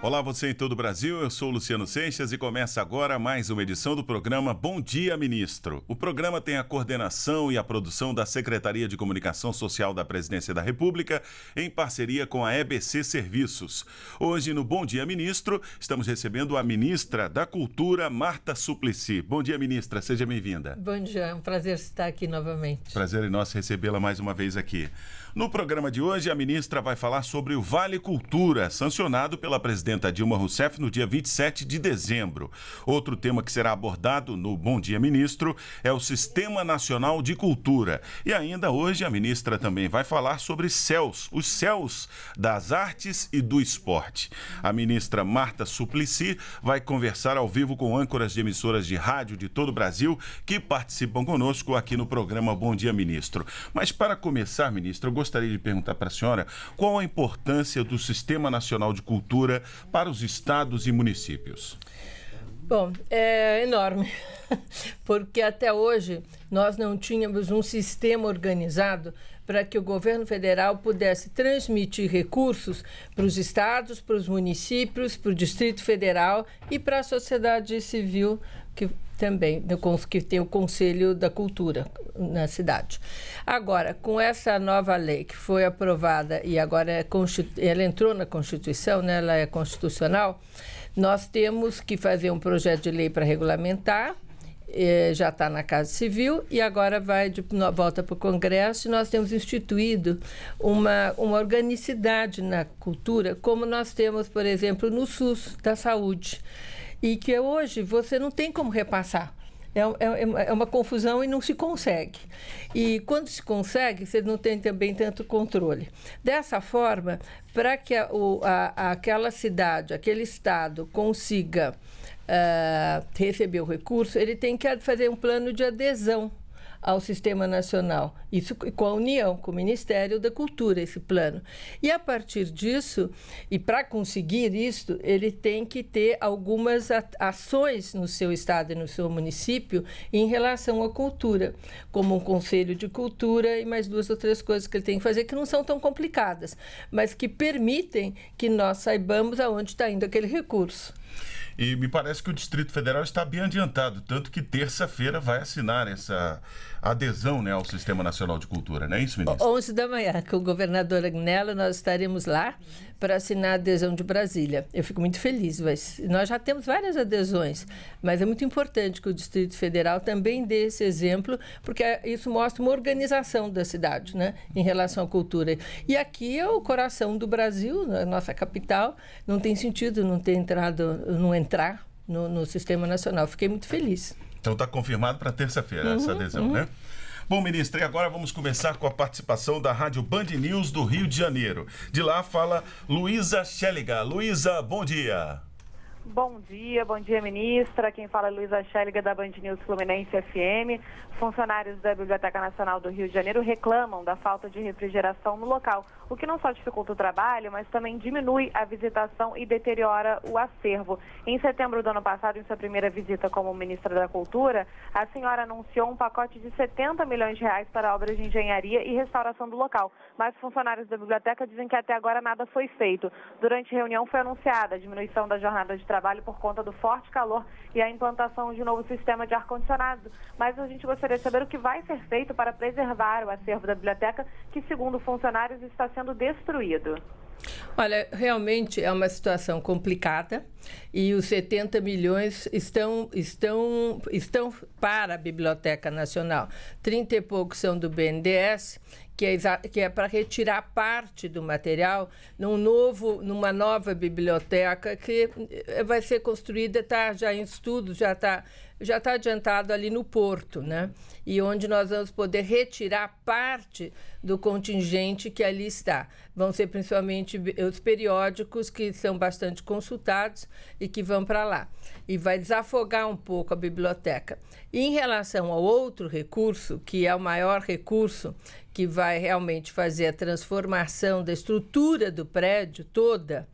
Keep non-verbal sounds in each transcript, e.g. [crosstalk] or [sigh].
Olá, você em todo o Brasil. Eu sou Luciano Seixas e começa agora mais uma edição do programa Bom Dia Ministro. O programa tem a coordenação e a produção da Secretaria de Comunicação Social da Presidência da República em parceria com a EBC Serviços. Hoje no Bom Dia Ministro, estamos recebendo a ministra da Cultura, Marta Suplicy. Bom dia, ministra. Seja bem-vinda. Bom dia. É um prazer estar aqui novamente. Prazer em é nós recebê-la mais uma vez aqui. No programa de hoje, a ministra vai falar sobre o Vale Cultura, sancionado pela presidenta Dilma Rousseff no dia 27 de dezembro. Outro tema que será abordado no Bom Dia Ministro é o Sistema Nacional de Cultura. E ainda hoje, a ministra também vai falar sobre céus, os céus das artes e do esporte. A ministra Marta Suplicy vai conversar ao vivo com âncoras de emissoras de rádio de todo o Brasil que participam conosco aqui no programa Bom Dia Ministro. Mas para começar, ministra, eu gostaria gostaria de perguntar para a senhora qual a importância do Sistema Nacional de Cultura para os estados e municípios. Bom, é enorme, [laughs] porque até hoje nós não tínhamos um sistema organizado para que o governo federal pudesse transmitir recursos para os estados, para os municípios, para o Distrito Federal e para a sociedade civil que também, que tem o Conselho da Cultura na cidade. Agora, com essa nova lei que foi aprovada e agora é ela entrou na Constituição, né, ela é constitucional, nós temos que fazer um projeto de lei para regulamentar, eh, já está na Casa Civil e agora vai de volta para o Congresso. E nós temos instituído uma, uma organicidade na cultura, como nós temos, por exemplo, no SUS da saúde e que hoje você não tem como repassar. É, é, é, uma confusão e não se consegue. E quando se consegue, você não tem também tanto controle. Dessa forma, para que a, o, a, aquela cidade, aquele estado consiga uh, receber o recurso, ele tem que fazer um plano de adesão ao Sistema Nacional. Isso com a União, com o Ministério da Cultura, esse plano. E a partir disso, e para conseguir isso, ele tem que ter algumas ações no seu estado e no seu município em relação à cultura, como um conselho de cultura e mais duas ou três coisas que ele tem que fazer que não são tão complicadas, mas que permitem que nós saibamos aonde está indo aquele recurso. E me parece que o Distrito Federal está bem adiantado, tanto que terça-feira vai assinar essa adesão né, ao Sistema Nacional de Cultura, não é isso, ministro? 11 da manhã, com o governador Agnello, nós estaremos lá para assinar a adesão de Brasília. Eu fico muito feliz, mas nós já temos várias adesões, mas é muito importante que o Distrito Federal também dê esse exemplo, porque isso mostra uma organização da cidade, né, em relação à cultura. E aqui é o coração do Brasil, né, a nossa capital, não tem sentido não ter entrado, não entrar no, no sistema nacional. Fiquei muito feliz. Então está confirmado para terça-feira uhum, essa adesão, uhum. né? Bom, ministro, e agora vamos começar com a participação da Rádio Band News do Rio de Janeiro. De lá fala Luísa Schelliga. Luísa, bom dia. Bom dia, bom dia, ministra. Quem fala é Luísa Schelliga, da Band News Fluminense FM. Funcionários da Biblioteca Nacional do Rio de Janeiro reclamam da falta de refrigeração no local, o que não só dificulta o trabalho, mas também diminui a visitação e deteriora o acervo. Em setembro do ano passado, em sua primeira visita como ministra da Cultura, a senhora anunciou um pacote de 70 milhões de reais para obras de engenharia e restauração do local, mas funcionários da biblioteca dizem que até agora nada foi feito. Durante a reunião foi anunciada a diminuição da jornada de trabalho por conta do forte calor e a implantação de um novo sistema de ar-condicionado, mas a gente gostaria gostaria de saber o que vai ser feito para preservar o acervo da biblioteca, que, segundo funcionários, está sendo destruído. Olha, realmente é uma situação complicada e os 70 milhões estão, estão, estão para a Biblioteca Nacional. 30 e poucos são do BNDES, que é, que é para retirar parte do material num novo, numa nova biblioteca que eh, vai ser construída, está já em estudos, já está já está adiantado ali no Porto, né? E onde nós vamos poder retirar parte do contingente que ali está. Vão ser principalmente os periódicos que são bastante consultados e que vão para lá. E vai desafogar um pouco a biblioteca. em relação ao outro recurso, que é o maior recurso que vai realmente fazer a transformação da estrutura do prédio toda,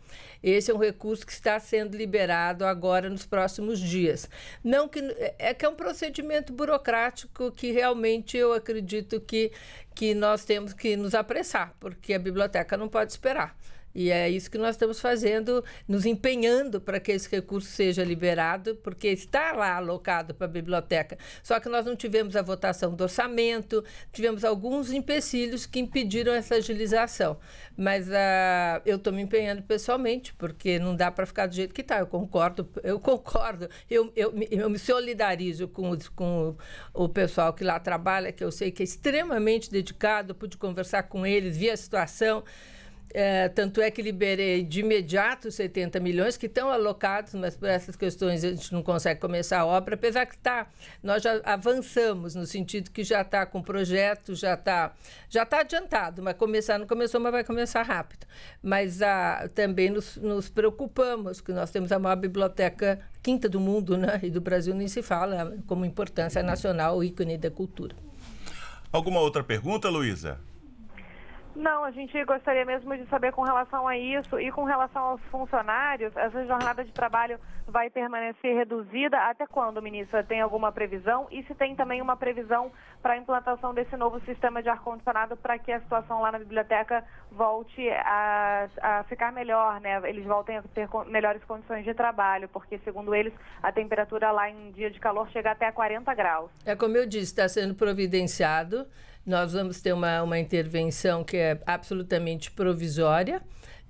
esse é um recurso que está sendo liberado agora nos próximos dias. Não que é que é um procedimento burocrático que realmente eu acredito que que nós temos que nos apressar, porque a biblioteca não pode esperar. E é isso que nós estamos fazendo, nos empenhando para que esse recurso seja liberado, porque está lá alocado para a biblioteca. Só que nós não tivemos a votação do orçamento, tivemos alguns empecilhos que impediram essa agilização. Mas uh, eu estou me empenhando pessoalmente, porque não dá para ficar do jeito que está. Eu concordo, eu concordo, eu, eu, eu me solidarizo com, com o, o pessoal que lá trabalha, que eu sei que é extremamente dedicado, pude conversar com eles, vi a situação. É, tanto é que liberei de imediato 70 milhões que estão alocados, mas por essas questões a gente não consegue começar a obra, apesar que tá, nós já avançamos no sentido que já está com o projeto, já está já tá adiantado, mas começar não começou, mas vai começar rápido. Mas ah, também nos, nos preocupamos, que nós temos a maior biblioteca quinta do mundo, né? E do Brasil nem se fala, como importância nacional, ícone da cultura. Alguma outra pergunta, Luísa? Não, a gente gostaria mesmo de saber com relação a isso e com relação aos funcionários, essa jornada de trabalho vai permanecer reduzida até quando, ministro Tem alguma previsão? E se tem também uma previsão para a implantação desse novo sistema de ar-condicionado para que a situação lá na biblioteca volte a, a ficar melhor, né? Eles voltem a ter melhores condições de trabalho, porque, segundo eles, a temperatura lá em dia de calor chega até a 40 graus. É como eu disse, está sendo providenciado. Nós vamos ter uma, uma intervenção que é absolutamente provisória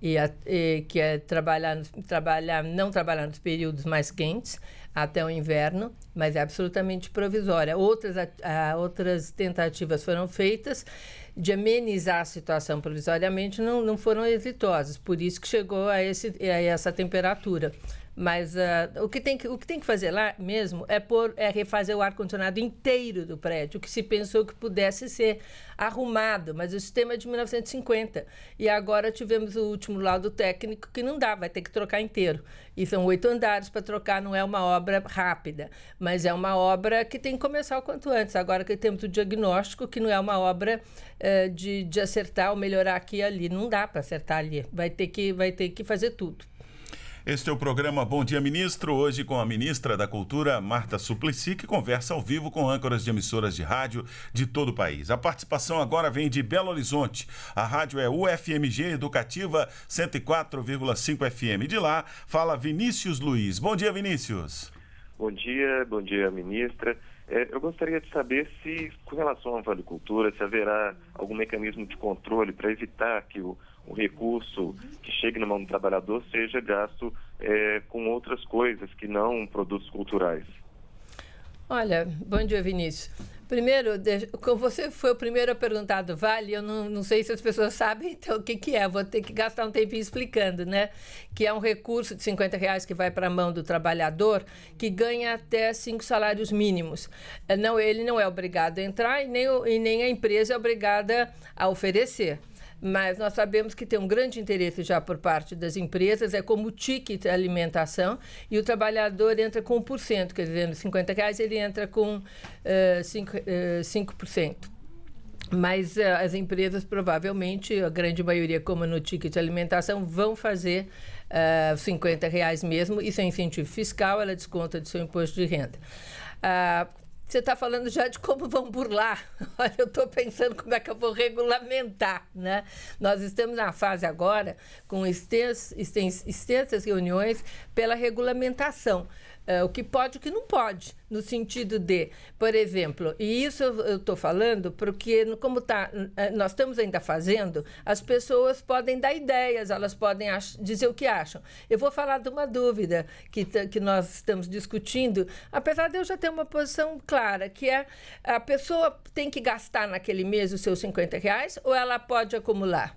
e, a, e que é trabalhar, trabalhar, não trabalhar nos períodos mais quentes até o inverno, mas é absolutamente provisória. Outras, a, outras tentativas foram feitas de amenizar a situação provisoriamente, não, não foram exitosas, por isso que chegou a, esse, a essa temperatura. Mas uh, o, que tem que, o que tem que fazer lá mesmo é, por, é refazer o ar-condicionado inteiro do prédio, que se pensou que pudesse ser arrumado, mas o sistema é de 1950. E agora tivemos o último laudo técnico que não dá, vai ter que trocar inteiro. E são oito andares para trocar, não é uma obra rápida, mas é uma obra que tem que começar o quanto antes. Agora que temos o diagnóstico, que não é uma obra uh, de, de acertar ou melhorar aqui e ali. Não dá para acertar ali. Vai ter que, vai ter que fazer tudo. Este é o programa Bom Dia Ministro, hoje com a ministra da Cultura, Marta Suplicy, que conversa ao vivo com âncoras de emissoras de rádio de todo o país. A participação agora vem de Belo Horizonte. A rádio é UFMG Educativa 104,5 FM. De lá fala Vinícius Luiz. Bom dia, Vinícius. Bom dia, bom dia, ministra. É, eu gostaria de saber se, com relação à Vale Cultura, se haverá algum mecanismo de controle para evitar que o o recurso que chegue na mão do trabalhador seja gasto é, com outras coisas que não produtos culturais. Olha, bom dia, Vinícius. Primeiro, você foi o primeiro a perguntar do Vale, eu não, não sei se as pessoas [laughs] sabem então, o que, que é, vou ter que gastar um tempinho explicando, né? Que é um recurso de 50 reais que vai para a mão do trabalhador, que ganha até cinco salários mínimos. É, não, ele não é obrigado a entrar e nem, e nem a empresa é obrigada a oferecer mas nós sabemos que tem um grande interesse já por parte das empresas, é como o ticket alimentação, e o trabalhador entra com 1%, quer dizer, nos 50 reais ele entra com uh, 5%. Uh, 5%. Mas eh, as empresas, provavelmente, a grande maioria, como no ticket alimentação, vão fazer uh, eh, 50 reais mesmo. Isso é incentivo fiscal, ela desconta do seu imposto de renda. Uh, você está falando já de como vão burlar. [laughs] Olha, eu estou pensando como é que eu vou regulamentar, né? Nós estamos na fase agora com extensas, extensas reuniões pela regulamentação uh, o que pode e o que não pode, no sentido de, por exemplo, e isso eu estou falando porque, como tá, é, nós estamos ainda fazendo, as pessoas podem dar ideias, elas podem dizer o que acham. Eu vou falar de uma dúvida que, que nós estamos discutindo, apesar de eu já ter uma posição clara, que é a pessoa tem que gastar naquele mês os seus 50 reais ou ela pode acumular?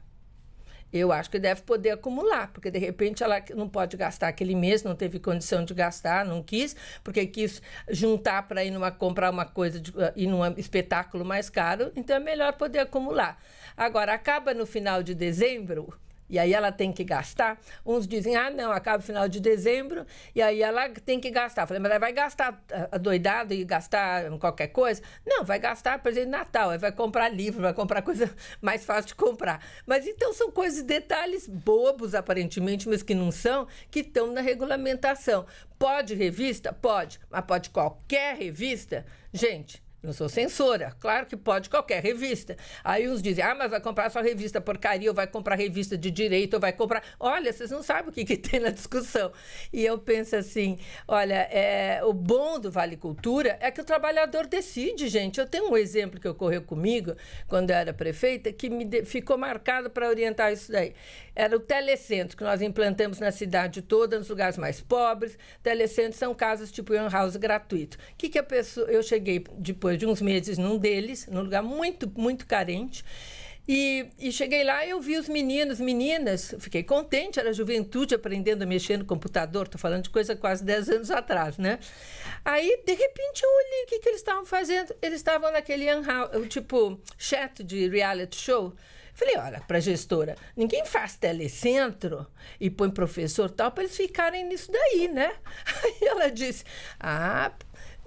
Eu acho que deve poder acumular, porque de repente ela não pode gastar aquele mês, não teve condição de gastar, não quis, porque quis juntar para ir numa, comprar uma coisa e ah, ir num espetáculo mais caro, então é melhor poder acumular. Agora, acaba no final de dezembro, e aí ela tem que gastar. Uns dizem, ah, não, acaba o final de dezembro, e aí ela tem que gastar. Eu falei, mas ela vai gastar ah, ah, doidado e gastar qualquer coisa? Não, vai gastar presente de Natal, vai comprar livro, vai comprar coisa [laughs] mais fácil de comprar. Mas então são coisas, detalhes bobos, aparentemente, mas que não são, que estão na regulamentação. Pode revista? Pode, mas pode qualquer revista? Gente, não sou censora. Claro que pode qualquer revista. Aí uns dizem, ah, mas vai comprar só revista porcaria, ou vai comprar revista de direito, ou vai comprar. Olha, vocês não sabem o que, que [laughs] tem na discussão. E eu penso assim: olha, é, o bom do Vale Cultura é que o trabalhador decide, gente. Eu tenho um exemplo que ocorreu comigo, quando eu era prefeita, que me de... ficou marcado para orientar isso daí. Era o telecentro que nós implantamos na cidade toda, nos lugares mais pobres. Telecentros são casas tipo Young House gratuito. que, que a pessoa. Eu cheguei depois de uns meses num deles, num lugar muito, muito carente. E, e, cheguei lá eu vi os meninos, meninas, fiquei contente, era juventude aprendendo a mexer no computador, estou falando de coisa quase 10 anos atrás, né? Aí, de repente, eu olhei o que, que eles estavam fazendo. Eles estavam naquele tipo chat de reality show, Falei, olha, para gestora, ninguém faz telecentro e põe professor tal para eles ficarem nisso daí, né? [laughs] Aí ela disse, ah,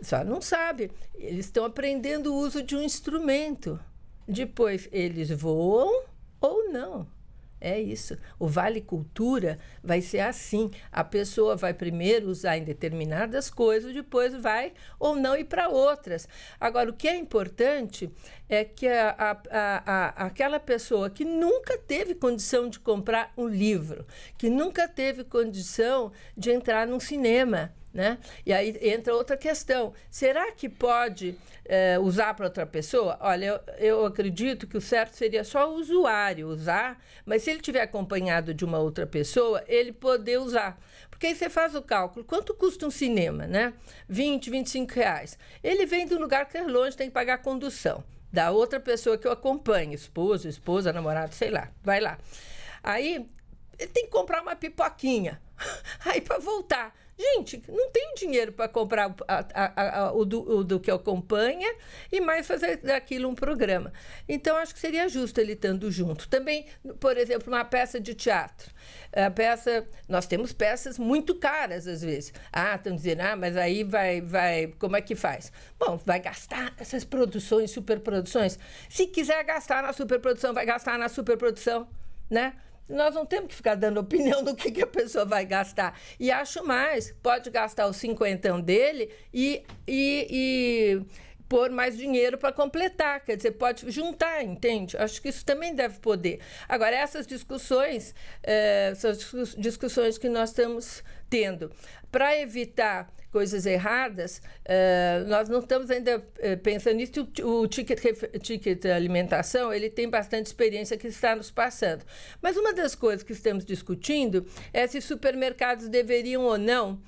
só não sabe, eles estão aprendendo o uso de um instrumento. Depois eles voam ou não. É isso. O Vale Cultura vai ser assim. A pessoa vai primeiro usar em determinadas coisas, depois vai ou não ir para outras. Agora, o que é importante é que a, a, a, aquela pessoa que nunca teve condição de comprar um livro, que nunca teve condição de entrar num cinema, né? E aí entra outra questão: será que pode é, usar para outra pessoa? Olha, eu, eu, acredito que o certo seria só o usuário usar, mas se ele tiver acompanhado de uma outra pessoa, ele poder usar. Porque aí você faz o cálculo: quanto custa um cinema? Né? 20, 25 reais. Ele vem de um lugar que é longe, tem que pagar condução. Da outra pessoa que eu acompanho, esposo, esposa, namorado, sei lá, vai lá. Aí ele tem que comprar uma pipoquinha. [laughs] Aí para voltar Gente, não tenho dinheiro para comprar a, a, a, o, do, o, do, que acompanha e mais fazer daquilo um programa. Então, acho que seria justo ele estando junto. Também, por exemplo, uma peça de teatro. A peça, nós temos peças muito caras às vezes. Ah, estão dizendo, ah, mas aí vai, vai, como é que faz? Bom, vai gastar essas produções, superproduções. Se quiser gastar na superprodução, vai gastar na superprodução, né? Nós não temos que ficar dando [laughs] opinião do que, que a pessoa vai gastar. E acho mais, pode gastar os cinquentão dele e, e, e pôr mais dinheiro para completar, quer dizer, pode juntar, entende? Acho que isso também deve poder. Agora, essas discussões, é, essas discussões que nós estamos tendo, para evitar coisas erradas, uh, nós não estamos ainda eh, pensando nisso. O, o ticket, ticket alimentação ele tem bastante experiência que está nos passando. Mas uma das coisas que estamos discutindo é se supermercados deveriam ou não uh,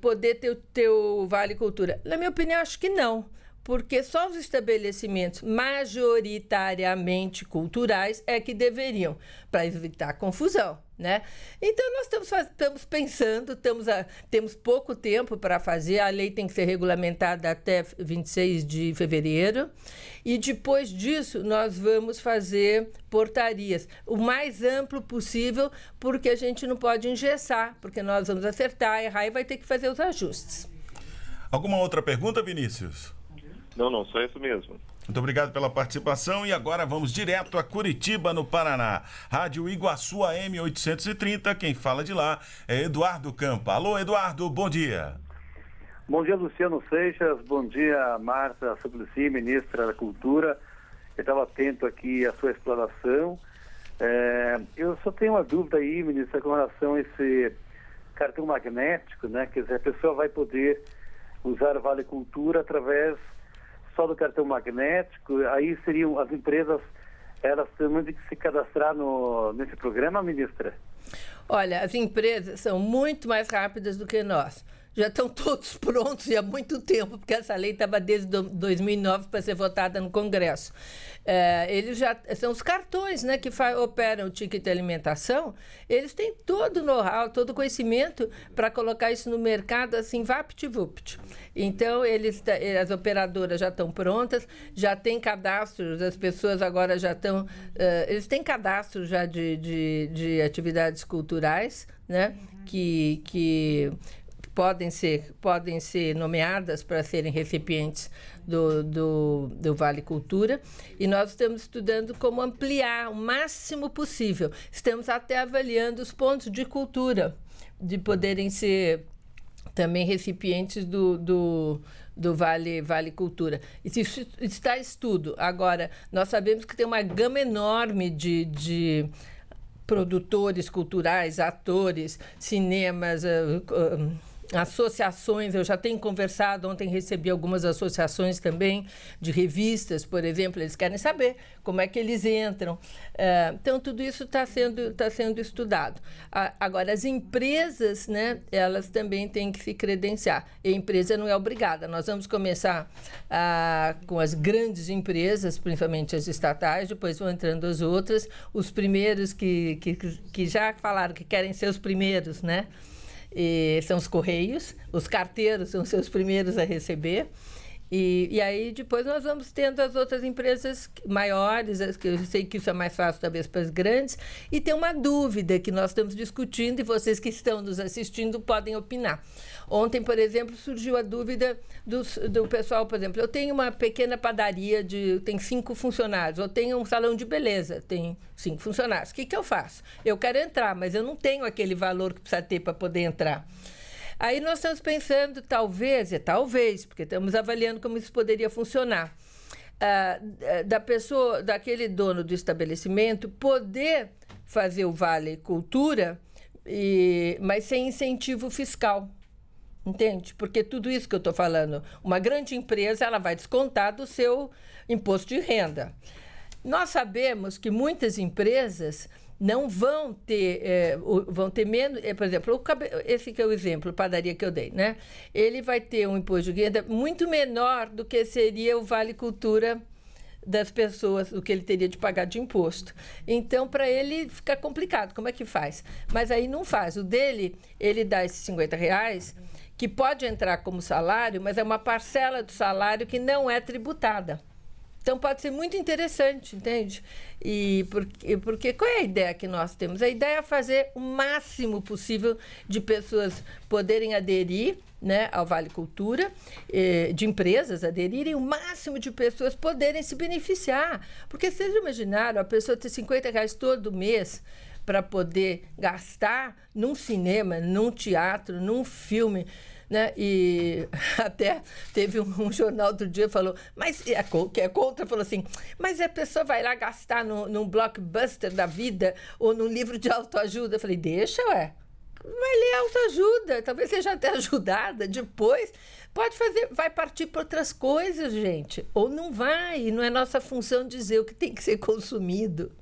poder ter o teu Vale Cultura. Na minha opinião, acho que não porque só os estabelecimentos majoritariamente culturais é que deveriam, para evitar confusão. Né? Então, nós estamos, estamos pensando, estamos a, temos pouco tempo para fazer. A lei tem que ser regulamentada até 26 de fevereiro. E depois disso, nós vamos fazer portarias o mais amplo possível, porque a gente não pode engessar, porque nós vamos acertar, errar e vai ter que fazer os ajustes. Alguma outra pergunta, Vinícius? Não, não, só isso mesmo. Muito obrigado pela participação e agora vamos direto a Curitiba, no Paraná. Rádio Iguaçu AM 830, quem fala de lá é Eduardo Campa. Alô, Eduardo, bom dia. Bom dia, Luciano Seixas. Bom dia, Marta Suplicy, ministra da Cultura. Eu estava atento aqui à sua explanação. É, eu só tenho uma dúvida aí, ministra, com relação a esse cartão magnético, né? Quer dizer, a pessoa vai poder usar Vale Cultura através só do cartão magnético, aí seriam as empresas, elas têm que se cadastrar no, nesse programa, ministra? Olha, as empresas são muito mais rápidas do que nós já estão [laughs] todos prontos há muito tempo, porque essa lei estava desde 2009 para ser votada no Congresso. É, eles já são os cartões né, que operam o ticket de alimentação, eles têm todo o know-how, todo o conhecimento para colocar isso no mercado assim, vapt-vupt. Então, eles, eh, as operadoras já estão prontas, já tem cadastros, as pessoas agora já estão. Uh, eh, eles têm cadastro já de, de, de atividades culturais, né? Que, que podem ser, podem ser nomeadas para serem recipientes do, do, do, Vale Cultura e nós estamos estudando como ampliar o máximo possível. Estamos até avaliando os pontos de cultura de poderem ser também recipientes do, do, do Vale, vale Cultura. Isso está estudo. Agora, nós sabemos que tem uma gama enorme de, de produtores culturais, atores, cinemas. Uh, uh, associações, eu já tenho conversado, ontem recebi algumas associações também de revistas, por exemplo, eles querem saber como é que eles entram. Eh, então, tudo isso está sendo, tá sendo estudado. agora, as empresas, né, elas também têm que se credenciar. E a empresa não é obrigada. Nós vamos começar ah, com as grandes empresas, principalmente as estatais, depois vão entrando as outras. Os primeiros que, que, que já falaram que querem ser os primeiros, né? são os correios, os carteiros são os seus primeiros a receber. E, e aí depois nós vamos tendo as outras empresas maiores, as, que eu sei que isso é mais fácil talvez para as grandes, e tem uma dúvida que nós estamos discutindo e vocês que estão nos assistindo podem opinar. Ontem, por exemplo, surgiu a dúvida do pessoal, por exemplo, eu tenho uma pequena padaria de tem cinco funcionários, ou tenho um salão de beleza, tem cinco funcionários. O que, que eu faço? Eu quero entrar, mas eu não tenho aquele valor que precisa ter para poder entrar. Aí nós estamos pensando, talvez, é talvez, porque estamos avaliando como isso poderia funcionar, uh, da pessoa, daquele dono do estabelecimento, poder fazer o Vale Cultura, e, mas sem incentivo fiscal. Entende? Porque tudo isso que eu estou falando, uma grande empresa, ela vai descontar do seu imposto de renda. Nós sabemos que muitas empresas não vão ter, é, vão ter menos, é, por exemplo, o, esse que é o exemplo, padaria que eu dei, né? Ele vai ter um imposto de renda muito menor do que seria o Vale Cultura das pessoas, o que ele teria de pagar de imposto. Então, para ele fica complicado, como é que faz? Mas aí não faz. O dele, ele dá esses 50 reais, que pode entrar como salário, mas é uma parcela do salário que não é tributada. Então pode ser muito interessante, entende? E porque, porque qual é a ideia que nós temos? A ideia é fazer o máximo possível de pessoas poderem aderir né, ao Vale Cultura, eh, de empresas aderirem, o máximo de pessoas poderem se beneficiar. Porque vocês imaginaram a pessoa ter 50 reais todo mês para poder gastar num cinema, num teatro, num filme, né? E [laughs] até teve um, um jornal outro dia falou, mas é, que é contra, falou assim, mas a pessoa vai lá gastar no, num blockbuster da vida ou num livro de autoajuda. Eu falei, deixa, ué. Vai ler autoajuda, talvez seja até ajudada depois. Pode fazer, vai partir para outras coisas, gente. Ou não vai, não é nossa função dizer o que tem que ser consumido.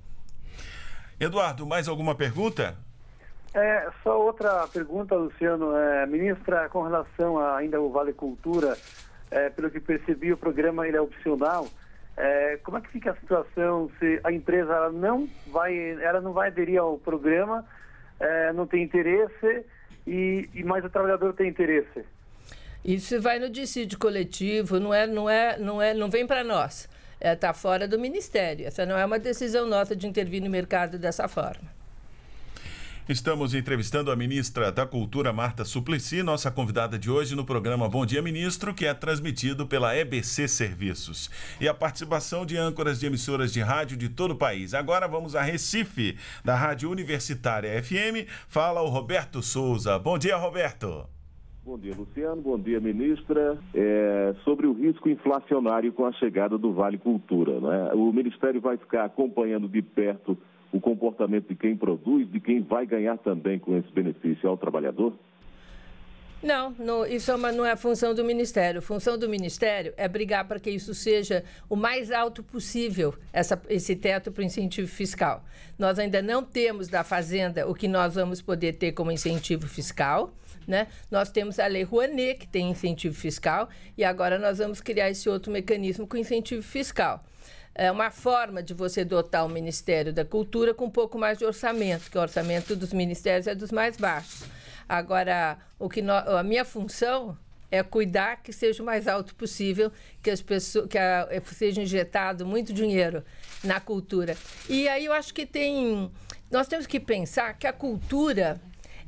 Eduardo, mais alguma pergunta? É, só outra pergunta, Luciano. É, ministra, com relação a, ainda ao Vale Cultura, é, pelo que percebi, o programa ele é opcional. É, como é que fica a situação se a empresa ela não vai, ela não vai aderir ao programa, é, não tem interesse e, e mais o trabalhador tem interesse? Isso vai no dissídio coletivo, não é, não é, não é, não vem para nós. Está é, fora do ministério. Essa não é uma decisão nossa de intervir no mercado dessa forma. Estamos entrevistando a ministra da Cultura, Marta Suplicy, nossa convidada de hoje no programa Bom Dia Ministro, que é transmitido pela EBC Serviços. E a participação de âncoras de emissoras de rádio de todo o país. Agora vamos a Recife, da Rádio Universitária FM. Fala o Roberto Souza. Bom dia, Roberto. Bom dia, Luciano. Bom dia, ministra. É, sobre o risco inflacionário com a chegada do Vale Cultura, né? o Ministério vai ficar acompanhando de perto o comportamento de quem produz, de quem vai ganhar também com esse benefício ao é trabalhador? Não, não, isso é uma, não é função do Ministério. Função do Ministério é brigar para que isso seja o mais alto possível, essa, esse teto para o incentivo fiscal. Nós ainda não temos da Fazenda o que nós vamos poder ter como incentivo fiscal. Né? Nós temos a Lei Rouanet, que tem incentivo fiscal, e agora nós vamos criar esse outro mecanismo com incentivo fiscal é uma forma de você dotar o Ministério da Cultura com um pouco mais de orçamento, que o orçamento dos ministérios é dos mais baixos. Agora, o que no, a minha função é cuidar que seja o mais alto possível, que as pessoas que a, eh, seja injetado muito dinheiro na cultura. E aí eu acho que tem nós temos que pensar que a cultura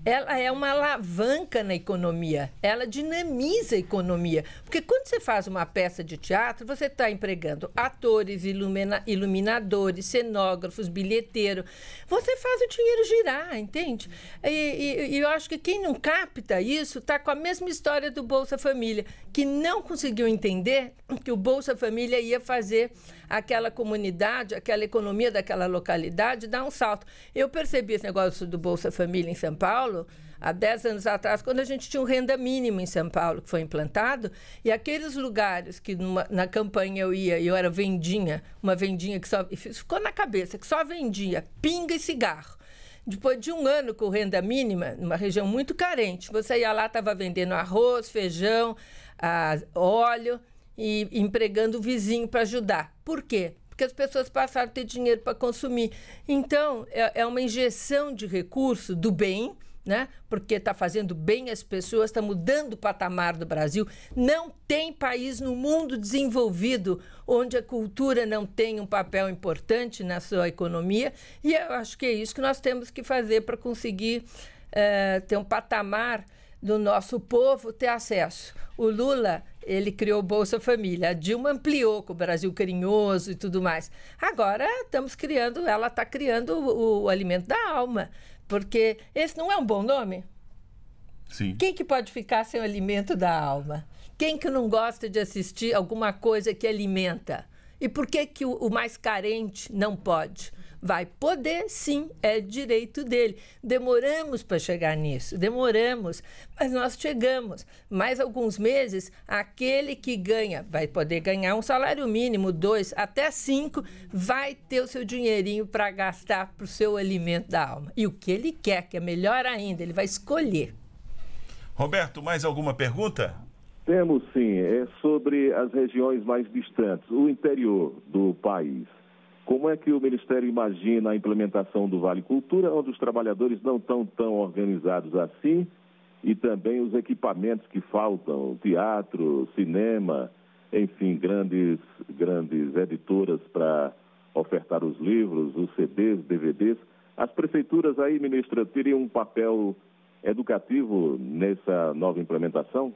ela é uma alavanca na economia, ela dinamiza a economia. Porque quando você faz uma peça de teatro, você está empregando atores, ilumina, iluminadores, cenógrafos, bilheteiro. Você faz o dinheiro girar, entende? E, e, e eu acho que quem não capta isso está com a mesma história do Bolsa Família, que não conseguiu entender que o Bolsa Família ia fazer aquela comunidade, aquela economia daquela localidade dá um salto. Eu percebi esse negócio do Bolsa Família em São Paulo há 10 anos atrás, quando a gente tinha um renda mínima em São Paulo, que foi implantado, e aqueles lugares que numa, na campanha eu ia e eu era vendinha, uma vendinha que só. ficou na cabeça, que só vendia pinga e cigarro. Depois de um ano com renda mínima, numa região muito carente, você ia lá, estava vendendo arroz, feijão, ah, óleo e empregando o vizinho para ajudar. Por quê? Porque as pessoas passaram a ter dinheiro para consumir. Então, é, é uma injeção de recurso do bem. Né? Porque está fazendo bem as pessoas, está mudando o patamar do Brasil. Não tem país no mundo desenvolvido onde a cultura não tem um papel importante na sua economia. E eu acho que é isso que nós temos que fazer para conseguir eh, ter um patamar do nosso povo ter acesso. O Lula ele criou Bolsa Família. A Dilma ampliou com o Brasil carinhoso e tudo mais. Agora estamos criando, ela está criando o, o alimento da alma, porque esse não é um bom nome? Sim. Quem que pode ficar sem o alimento da alma? Quem que não gosta de assistir alguma coisa que alimenta? E por que que o, o mais carente não pode? Vai poder, sim, é direito dele. Demoramos para chegar nisso, demoramos, mas nós chegamos. Mais alguns meses, aquele que ganha, vai poder ganhar um salário mínimo, dois, até cinco, vai ter o seu dinheirinho para gastar para o seu alimento da alma. E o que ele quer, que é melhor ainda, ele vai escolher. Roberto, mais alguma pergunta? Temos sim, é sobre as regiões mais distantes, o interior do país. Como é que o Ministério imagina a implementação do Vale Cultura, onde os trabalhadores não estão tão organizados assim, e também os equipamentos que faltam, teatro, cinema, enfim, grandes, grandes editoras para ofertar os livros, os CDs, DVDs. As prefeituras aí, ministra, teriam um papel educativo nessa nova implementação?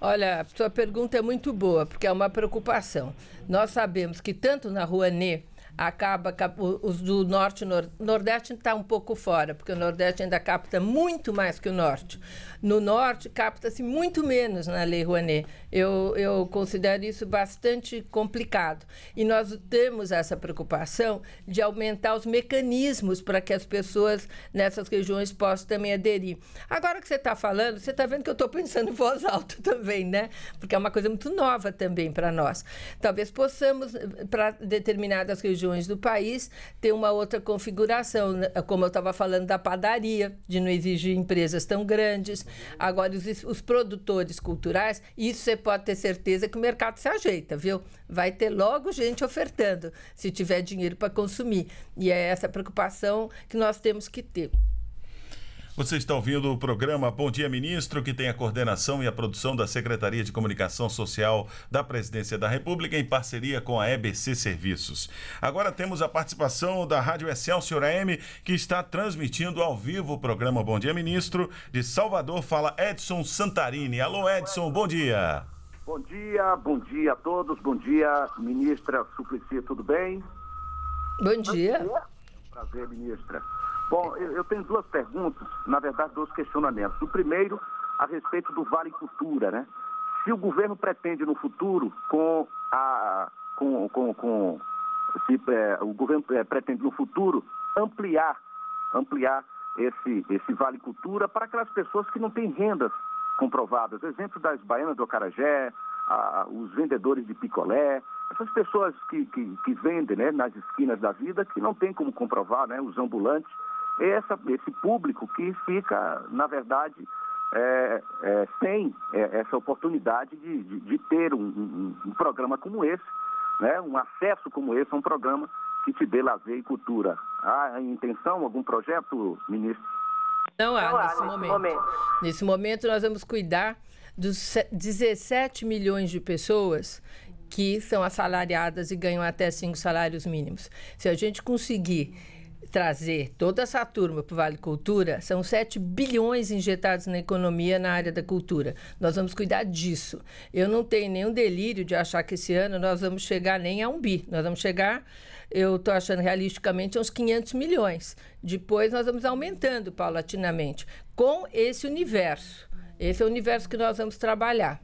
Olha, a sua pergunta é muito boa, porque é uma preocupação. Nós sabemos que tanto na Rua Nê, acaba os do norte e nordeste está um pouco fora porque o nordeste ainda capta muito mais que o norte no norte capta-se muito menos na lei Rouanet eu, eu considero isso bastante complicado e nós temos essa preocupação de aumentar os mecanismos para que as pessoas nessas regiões possam também aderir agora que você está falando você está vendo que eu estou pensando em voz alta [laughs] também né porque é uma coisa muito nova também para nós talvez possamos para determinadas regiões regiões do país tem uma outra configuração, né? como eu estava falando da padaria, de não exigir empresas tão grandes. Agora, os, os produtores culturais, isso você pode ter certeza que o mercado se ajeita, viu? Vai ter logo gente ofertando, se tiver dinheiro para consumir. E é essa preocupação que nós temos que ter. Você está ouvindo o programa Bom Dia Ministro, que tem a coordenação e a produção da Secretaria de Comunicação Social da Presidência da República em parceria com a EBC Serviços. Agora temos a participação da Rádio Excelsior AM, que está transmitindo ao vivo o programa Bom Dia Ministro. De Salvador fala Edson Santarini. Alô, Edson, bom dia. Bom dia, bom dia a todos. Bom dia, ministra Suplicy, tudo bem? Bom dia. Bom dia. É um prazer, ministra. Bom, eu, tenho duas perguntas, na verdade, dois questionamentos. O primeiro, a respeito do Vale Cultura, né? Se o governo pretende no futuro, com a. Com, com, com se é, o governo é, pretende no futuro ampliar, ampliar esse, esse Vale Cultura para aquelas pessoas que não têm rendas comprovadas. Exemplo das baianas do Acarajé, a, os vendedores de picolé, essas pessoas que, que, que vendem né, nas esquinas da vida, que não tem como comprovar, né, os ambulantes essa, esse público que fica, na verdade, é, é, tem é, essa oportunidade de, de, de ter um, um, um, programa como esse, né, um acesso como esse a um programa que te dê lazer e cultura. Há intenção, algum projeto, ministro? Não há, Não há nesse, momento. momento. Nesse momento, nós vamos cuidar dos 17 milhões de pessoas que são assalariadas e ganham até cinco salários mínimos. Se a gente conseguir trazer toda essa turma para o Vale Cultura, são 7 bilhões injetados na economia na área da cultura. Nós vamos cuidar disso. Eu não tenho nenhum delírio de achar que esse ano nós vamos chegar nem a um bi. Nós vamos chegar, eu estou achando realisticamente, uns 500 milhões. Depois nós vamos aumentando paulatinamente, com esse universo. Esse é o universo que nós vamos trabalhar.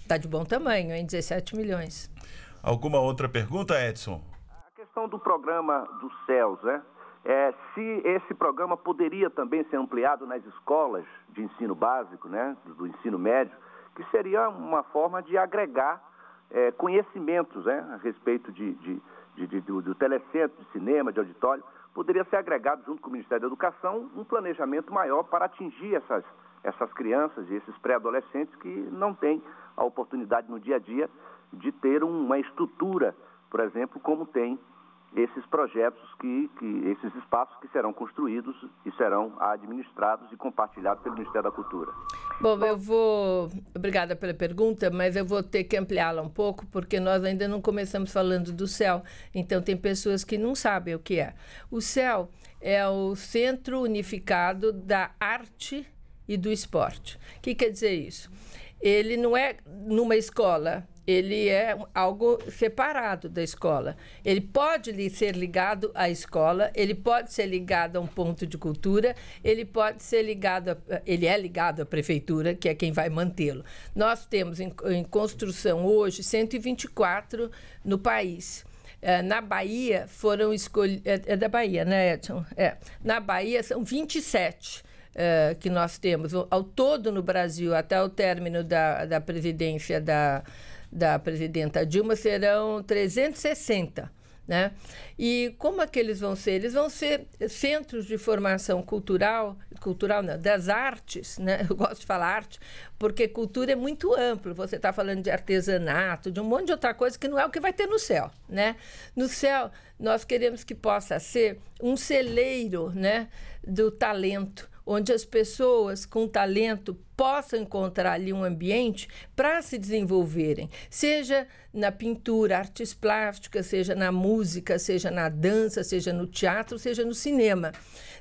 Está de bom tamanho, em 17 milhões. Alguma outra pergunta, Edson? A questão do programa dos céus, né? é, se esse programa poderia também ser ampliado nas escolas de ensino básico, né, do ensino médio, que seria uma forma de agregar é, conhecimentos né, a respeito de, de, de, de do, do, telecentro, de cinema, de auditório, poderia ser agregado junto com o Ministério da Educação um planejamento maior para atingir essas, essas crianças e esses pré-adolescentes que não têm a oportunidade no dia a dia de ter uma estrutura, por exemplo, como tem esses projetos, que, que, esses espaços que serão construídos e serão administrados e compartilhados pelo Ministério da Cultura. Bom, eu vou. Obrigada pela pergunta, mas eu vou ter que ampliá-la um pouco, porque nós ainda não começamos falando do céu. Então, tem pessoas que não sabem o que é. O céu é o Centro Unificado da Arte e do Esporte. O que quer dizer isso? Ele não é numa escola ele é algo separado da escola. Ele pode ser ligado à escola, ele pode ser ligado a um ponto de cultura, ele pode ser ligado, a, ele é ligado à prefeitura, que é quem vai mantê-lo. Nós temos em, em, construção hoje 124 no país. É, na Bahia foram escolhidos. É, é, da Bahia, né, Edson? É. Na Bahia são 27 é, que nós temos ao todo no Brasil, até o término da, da presidência da, da presidenta Dilma serão 360. Né? E como aqueles é vão ser? Eles vão ser centros de formação cultural, cultural não, das artes, né? [laughs] Eu gosto de falar arte, porque cultura é muito amplo. Você está falando de artesanato, de um monte de outra coisa que não é o que vai ter no céu, né? No céu, nós queremos que possa ser um celeiro, né, do talento onde as pessoas com talento possam encontrar ali um ambiente para se desenvolverem, seja na pintura, artes plásticas, seja na música, seja na dança, seja no teatro, seja no cinema.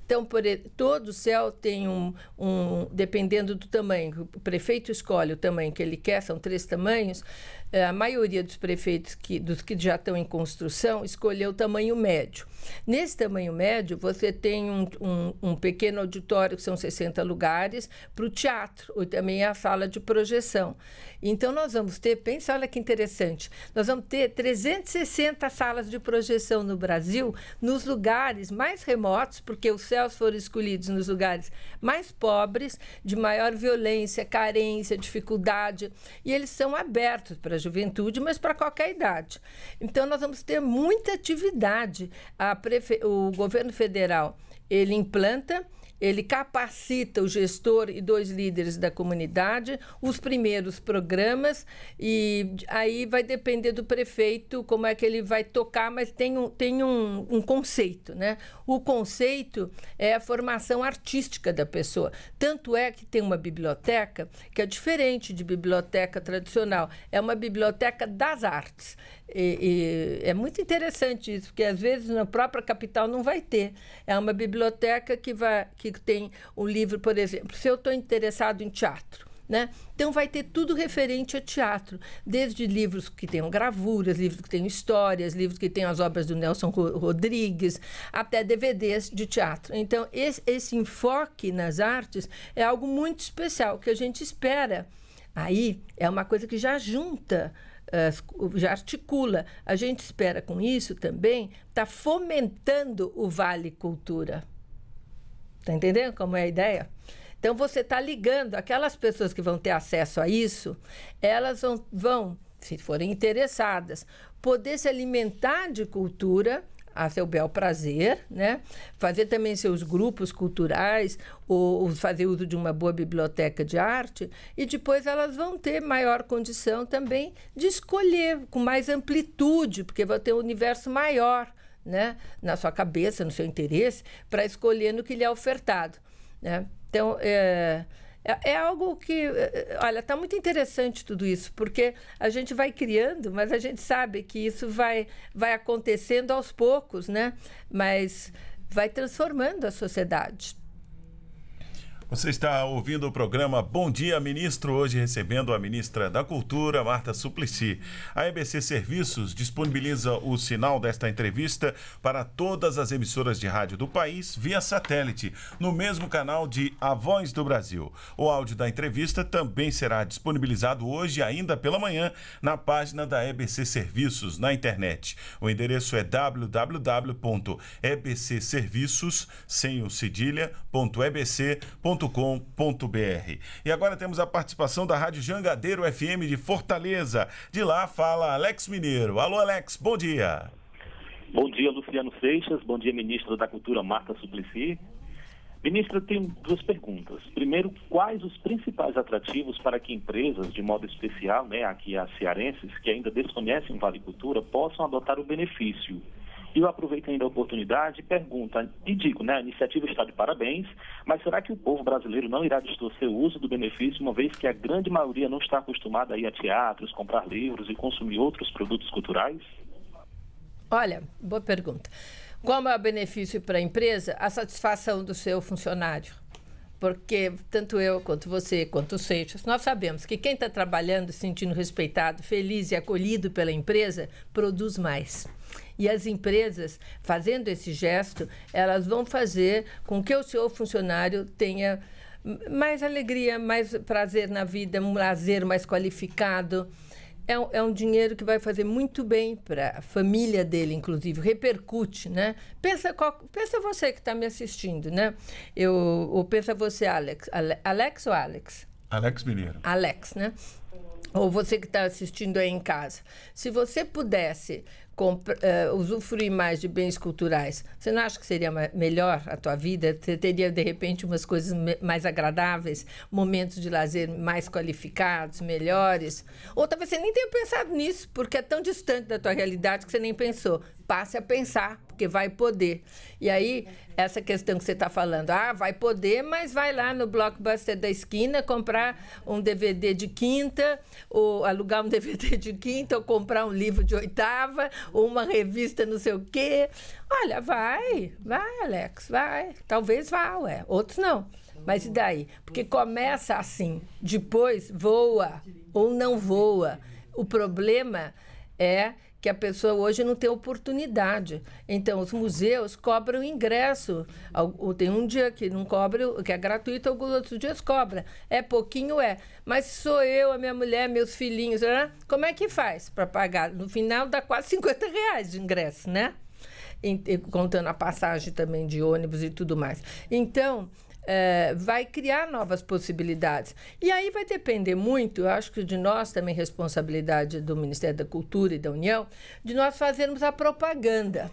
Então, por, todo céu tem um, um, dependendo do tamanho, o prefeito escolhe o tamanho que ele quer, são três tamanhos, é, a maioria dos prefeitos que, dos que já estão em construção escolheu o tamanho médio. Nesse tamanho médio, você tem um, um, um pequeno auditório, que são 60 lugares, para o teatro, ou também a sala de projeção. Então, nós vamos ter, pensa, olha que interessante, nós vamos ter 360 salas de projeção no Brasil, nos lugares mais remotos, porque os céus foram escolhidos nos lugares mais pobres, de maior violência, carência, dificuldade, e eles são abertos para a juventude, mas para qualquer idade. Então, nós vamos ter muita atividade. Prefe... O governo federal ele implanta ele capacita o gestor e dois líderes da comunidade, os primeiros programas, e aí vai depender do prefeito como é que ele vai tocar, mas tem um, tem um, um conceito, né? O conceito é a formação artística da pessoa. Tanto é que tem uma biblioteca que é diferente de biblioteca tradicional, é uma biblioteca das artes. E, e é muito interessante isso, porque às vezes na própria capital não vai ter. É uma biblioteca que vai. Que que tem um livro, por exemplo, se eu estou interessado em teatro. Né? Então vai ter tudo referente a teatro, desde livros que tenham gravuras, livros que tenham histórias, livros que tenham as obras do Nelson Rodrigues, até DVDs de teatro. Então esse, esse enfoque nas artes é algo muito especial que a gente espera. Aí é uma coisa que já junta eh, já articula. A gente espera com isso também estar tá fomentando o Vale Cultura. Tá entendendo como é a ideia? Então você está ligando aquelas pessoas que vão ter acesso a isso, elas vão, vão se forem interessadas, poder se alimentar de cultura a seu bel prazer, né? Fazer também seus grupos culturais ou, ou, fazer uso de uma boa biblioteca de arte e depois elas vão ter maior condição também de escolher com mais amplitude, porque vão ter um universo maior né, na sua cabeça, no seu interesse, para escolher no que lhe é ofertado. Né? Então, é, é, é algo que, é, é, olha, está muito interessante tudo isso, porque a gente vai criando, mas a gente sabe que isso vai, vai acontecendo aos poucos, né? Mas vai transformando a sociedade. Você está ouvindo o programa Bom Dia Ministro, hoje recebendo a ministra da Cultura, Marta Suplicy. A EBC Serviços disponibiliza o sinal desta entrevista para todas as emissoras de rádio do país via satélite, no mesmo canal de A Voz do Brasil. O áudio da entrevista também será disponibilizado hoje, ainda pela manhã, na página da EBC Serviços na internet. O endereço é www.ebcserviços, sem o cedilha, www.jangadeiro.com.br. E agora temos a participação da Rádio Jangadeiro FM de Fortaleza. De lá fala Alex Mineiro. Alô, Alex, bom dia. Bom dia, Luciano Seixas. Bom dia, ministra da Cultura, Marta Suplicy. Ministra, tenho duas perguntas. Primeiro, quais os principais atrativos para que empresas, de modo especial, né, aqui as cearenses, que ainda desconhecem Vale Cultura, possam adotar o benefício? E eu aproveito ainda a oportunidade e pergunto, e digo, né, a iniciativa está de parabéns, mas será que o povo brasileiro não irá distorcer o uso do benefício, uma vez que a grande maioria não está acostumada a ir a teatros, comprar livros e consumir outros produtos culturais? Olha, boa pergunta. Como é o benefício para a empresa? A satisfação do seu funcionário. Porque tanto eu, quanto você, quanto o Seixas, nós sabemos que quem está trabalhando, se sentindo respeitado, feliz e acolhido pela empresa, produz mais. E as empresas, fazendo esse gesto, elas vão fazer com que o seu funcionário tenha mais alegria, mais prazer na vida, um lazer mais qualificado. É um, é um, dinheiro que vai fazer muito bem para a família dele, inclusive, repercute, né? Pensa, qual, pensa você que está me assistindo, né? Eu, ou pensa você, Alex. Alex ou Alex? Alex Mineiro. Alex, né? ou você que está assistindo aí em casa, se você pudesse uh, usufruir mais de bens culturais, você não acha que seria melhor a tua vida? Você teria, de repente, umas coisas mais agradáveis, momentos de lazer mais qualificados, melhores? Ou talvez você nem tenha pensado nisso, porque é tão distante da tua realidade que você nem pensou. Passe a pensar porque vai poder. E aí, essa questão que você está falando, ah, vai poder, mas vai lá no Blockbuster da esquina comprar um DVD de quinta, ou alugar um DVD [laughs] de quinta, ou comprar um livro de oitava, ou uma revista não sei o quê. Olha, vai, vai, Alex, vai. Talvez vá, ué. Outros não. Mas e daí? Porque começa assim, depois voa ou não voa. O problema é que a pessoa hoje não tem oportunidade. Então, os museus cobram ingresso. Tem um dia que não cobra, que é gratuito, alguns outros dias cobra. É pouquinho, é. Mas sou eu, a minha mulher, meus filhinhos, né? como é que faz para pagar? No final dá quase 50 reais de ingresso, né? contando a passagem também de ônibus e tudo mais. Então, eh, vai criar novas possibilidades. E aí vai depender muito, eu acho que de nós também, responsabilidade do Ministério da Cultura e da União, de nós fazermos a propaganda.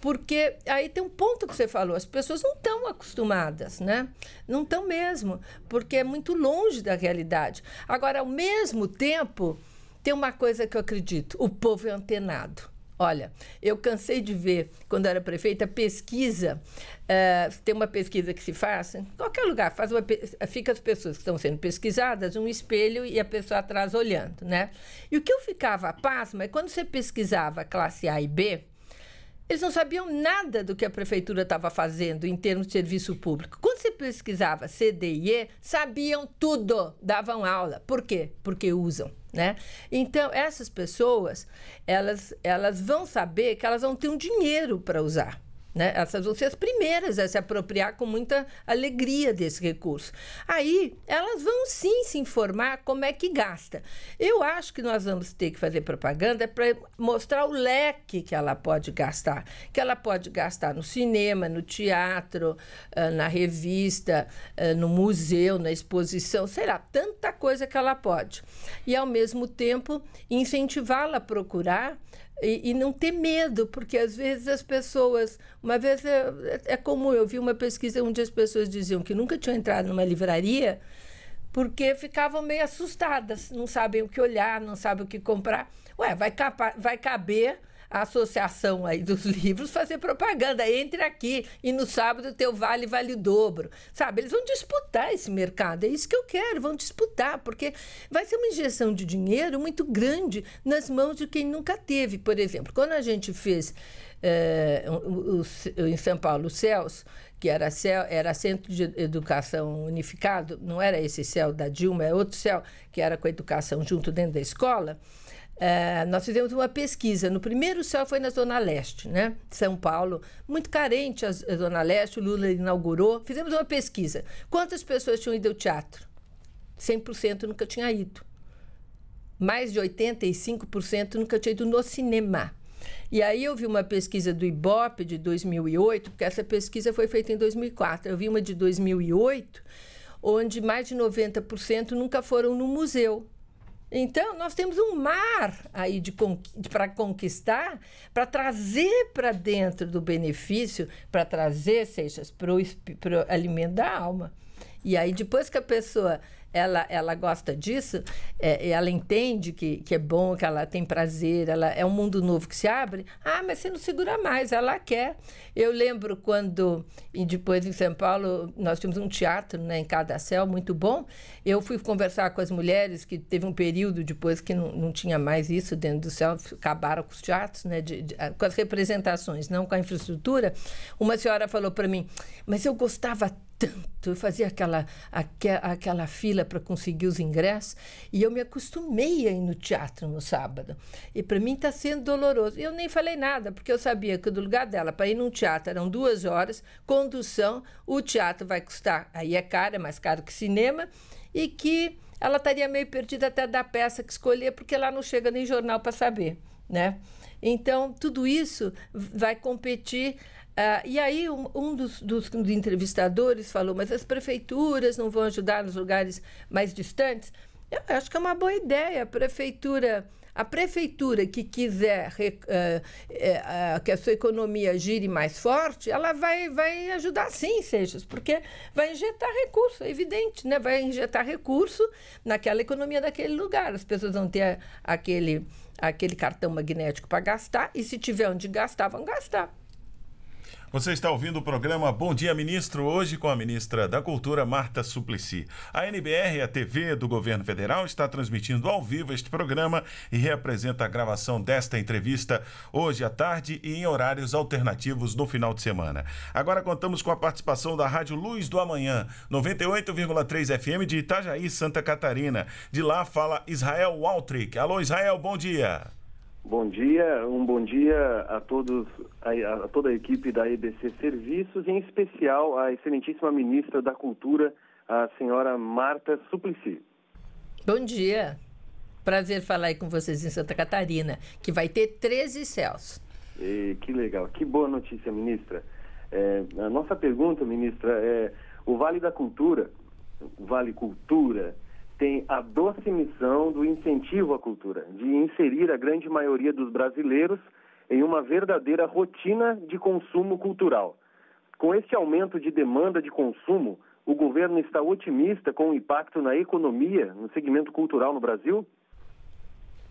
Porque aí tem um ponto que você falou, as pessoas não estão acostumadas, né? Não estão mesmo, porque é muito longe da realidade. Agora, ao mesmo tempo, tem uma coisa que eu acredito: o povo é antenado. Olha, eu cansei de ver, quando era prefeita, pesquisa. Eh, tem uma pesquisa que se faz, em qualquer lugar, faz uma, fica as pessoas que estão sendo pesquisadas, um espelho e a pessoa atrás olhando, né? E o que eu ficava pasma é quando você pesquisava classe A e B, eles não sabiam nada do que a prefeitura estava fazendo em termos de serviço público. Quando você pesquisava C, D e E, sabiam tudo, davam aula. Por quê? Porque usam né? Então, essas pessoas, elas, elas vão saber que elas vão ter um dinheiro para usar. Né? Essas vão ser as primeiras a se apropriar com muita alegria desse recurso. Aí elas vão sim se informar como é que gasta. Eu acho que nós vamos ter que fazer propaganda para mostrar o leque que ela pode gastar. Que ela pode gastar no cinema, no teatro, ah, na revista, ah, no museu, na exposição, sei lá, tanta coisa que ela pode. E ao mesmo tempo incentivá-la a procurar e, e, não ter medo, porque às vezes as pessoas. Uma vez é, é comum, eu vi uma pesquisa onde as pessoas diziam que nunca tinham entrado numa livraria porque ficavam meio assustadas, não sabem o que olhar, não sabem o que comprar. Ué, vai, capa, vai caber associação aí dos [laughs] livros fazer propaganda. Entre aqui e no sábado teu vale vale o dobro. Sabe, eles vão disputar esse mercado. É isso que eu quero, vão disputar, porque vai ser uma injeção de dinheiro muito grande nas mãos de quem nunca teve. Por exemplo, quando a gente fez é, o, o, em São Paulo o CELS, que era, CEL, era Centro de Educação Unificado, não era esse CEL da Dilma, é outro CEL, que era com a educação junto dentro da escola é, nós fizemos uma pesquisa. No primeiro céu foi na Zona Leste, né? São Paulo. Muito carente a Zona Leste, o Lula inaugurou. Fizemos uma pesquisa. Quantas pessoas tinham ido ao teatro? 100% nunca tinha ido. Mais de 85% nunca tinha ido no cinema. E aí eu vi uma pesquisa do IBOP de 2008, porque essa pesquisa foi feita em 2004. Eu vi uma de 2008, onde mais de 90% nunca foram no museu. Então, nós temos um mar aí para conquistar, para trazer para dentro do benefício, para trazer, Seixas, para o alimento da alma. E aí, depois que a pessoa ela, ela gosta disso, é, ela entende que, que é bom, que ela tem prazer, ela é um mundo novo que se abre. Ah, mas você não segura mais, ela quer. Eu lembro quando, e depois em São Paulo, nós tínhamos um teatro né, em cada céu, muito bom. Eu fui conversar com as mulheres, que teve um período depois que não, não tinha mais isso dentro do céu, acabaram com os teatros, né, de, de, com as representações, não com a infraestrutura. Uma senhora falou para mim, mas eu gostava tanto, eu fazia aquela, aquela fila para conseguir os ingressos e eu me acostumei a ir no teatro no sábado. E para mim está sendo doloroso. Eu nem falei nada, porque eu sabia que do lugar dela para ir num teatro eram duas horas, condução, o teatro vai custar, aí é caro, é mais caro que cinema, e que ela estaria meio perdida até da peça que escolher, porque lá não chega nem jornal para saber, né? Então, tudo isso vai competir ah, e aí um, um dos, dos, dos, entrevistadores falou, mas as prefeituras não vão ajudar nos lugares mais distantes? Eu acho que é uma boa ideia. A prefeitura, a prefeitura que quiser uh, uh, uh, que a sua economia gire mais forte, ela vai, vai ajudar sim, Seixas, porque vai injetar recurso, é evidente, né? Vai injetar recurso naquela economia daquele lugar. As pessoas vão ter aquele, aquele cartão magnético para gastar, e se tiver onde gastar, vão gastar. Você está ouvindo o programa Bom Dia Ministro, hoje com a ministra da Cultura, Marta Suplicy. A NBR, a TV do governo federal, está transmitindo ao vivo este programa e reapresenta a gravação desta entrevista hoje à tarde e em horários alternativos no final de semana. Agora contamos com a participação da Rádio Luz do Amanhã, 98,3 FM de Itajaí, Santa Catarina. De lá fala Israel Waltrick. Alô, Israel, bom dia. Bom dia, um bom dia a todos, a, a, toda a equipe da EBC Serviços, em especial à excelentíssima ministra da Cultura, a senhora Marta Suplicy. Bom dia. Prazer falar aí com vocês em Santa Catarina, que vai ter 13 céus. E, que legal, que boa notícia, ministra. É, a nossa pergunta, ministra, é o Vale da Cultura, o Vale Cultura, tem a doce missão do incentivo à cultura, de inserir a grande maioria dos brasileiros em uma verdadeira rotina de consumo cultural. Com este aumento de demanda de consumo, o governo está otimista com o impacto na economia, no segmento cultural no Brasil?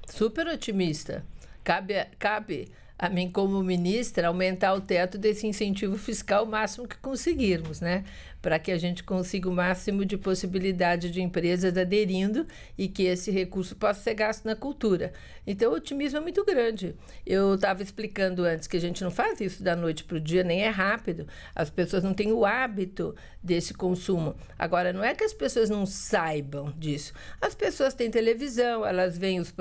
Super otimista. Cabe, cabe a mim, como ministra, aumentar o teto desse incentivo fiscal o máximo que conseguirmos, né? para que a gente consiga o máximo de possibilidade de empresas aderindo e que esse recurso possa ser gasto na cultura. Então, o otimismo é muito grande. Eu estava explicando antes que a gente não faz isso da noite para o dia, nem é rápido. As pessoas não têm o hábito desse consumo. Agora, não é que as pessoas não saibam disso. As pessoas têm televisão, elas veem os,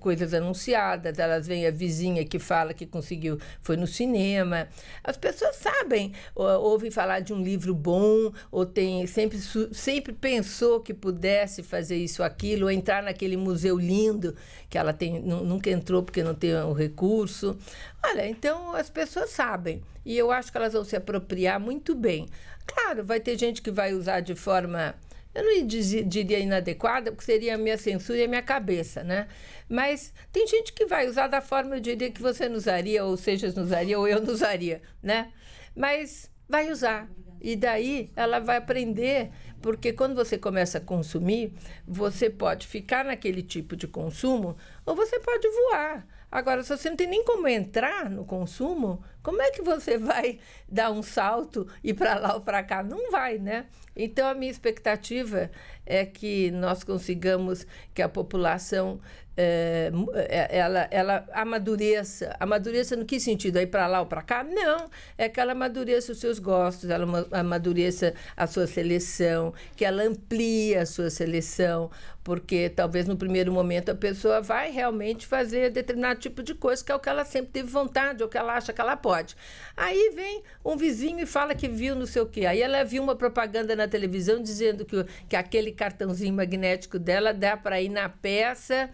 coisas anunciadas, elas veem a vizinha que fala que conseguiu, foi no cinema. As pessoas sabem, ou, ouvem falar de um livro bom ou tem sempre, sempre pensou que pudesse fazer isso aquilo, ou entrar naquele museu lindo que ela tem, nunca entrou porque não tem o recurso. Olha, então as pessoas sabem e eu acho que elas vão se apropriar muito bem. Claro, vai ter gente que vai usar de forma eu não diria inadequada, porque seria a minha censura e a minha cabeça, né? Mas tem gente que vai usar da forma, eu diria, que você não usaria, ou seja, não usaria, ou eu não usaria, né? Mas vai usar. E daí ela vai aprender, porque quando você começa a consumir, você pode ficar naquele tipo de consumo ou você pode voar. Agora, se você não tem nem como entrar no consumo, como é que você [laughs] vai dar um salto e para lá ou para cá? Não vai, né? Então, a minha expectativa é que nós consigamos que a população Uh, ela, ela amadureça. Amadureça no que sentido? Aí para lá ou para cá? Não. É que ela amadureça os seus gostos, ela amadureça a sua seleção, que ela amplie a sua seleção porque talvez no primeiro momento a pessoa vai realmente fazer determinado tipo de coisa, que é o que ela sempre teve vontade, ou que ela acha que ela pode. Aí vem um vizinho e fala que viu não sei o quê. Aí ela viu uma propaganda na televisão dizendo que, que aquele cartãozinho magnético dela dá para ir na peça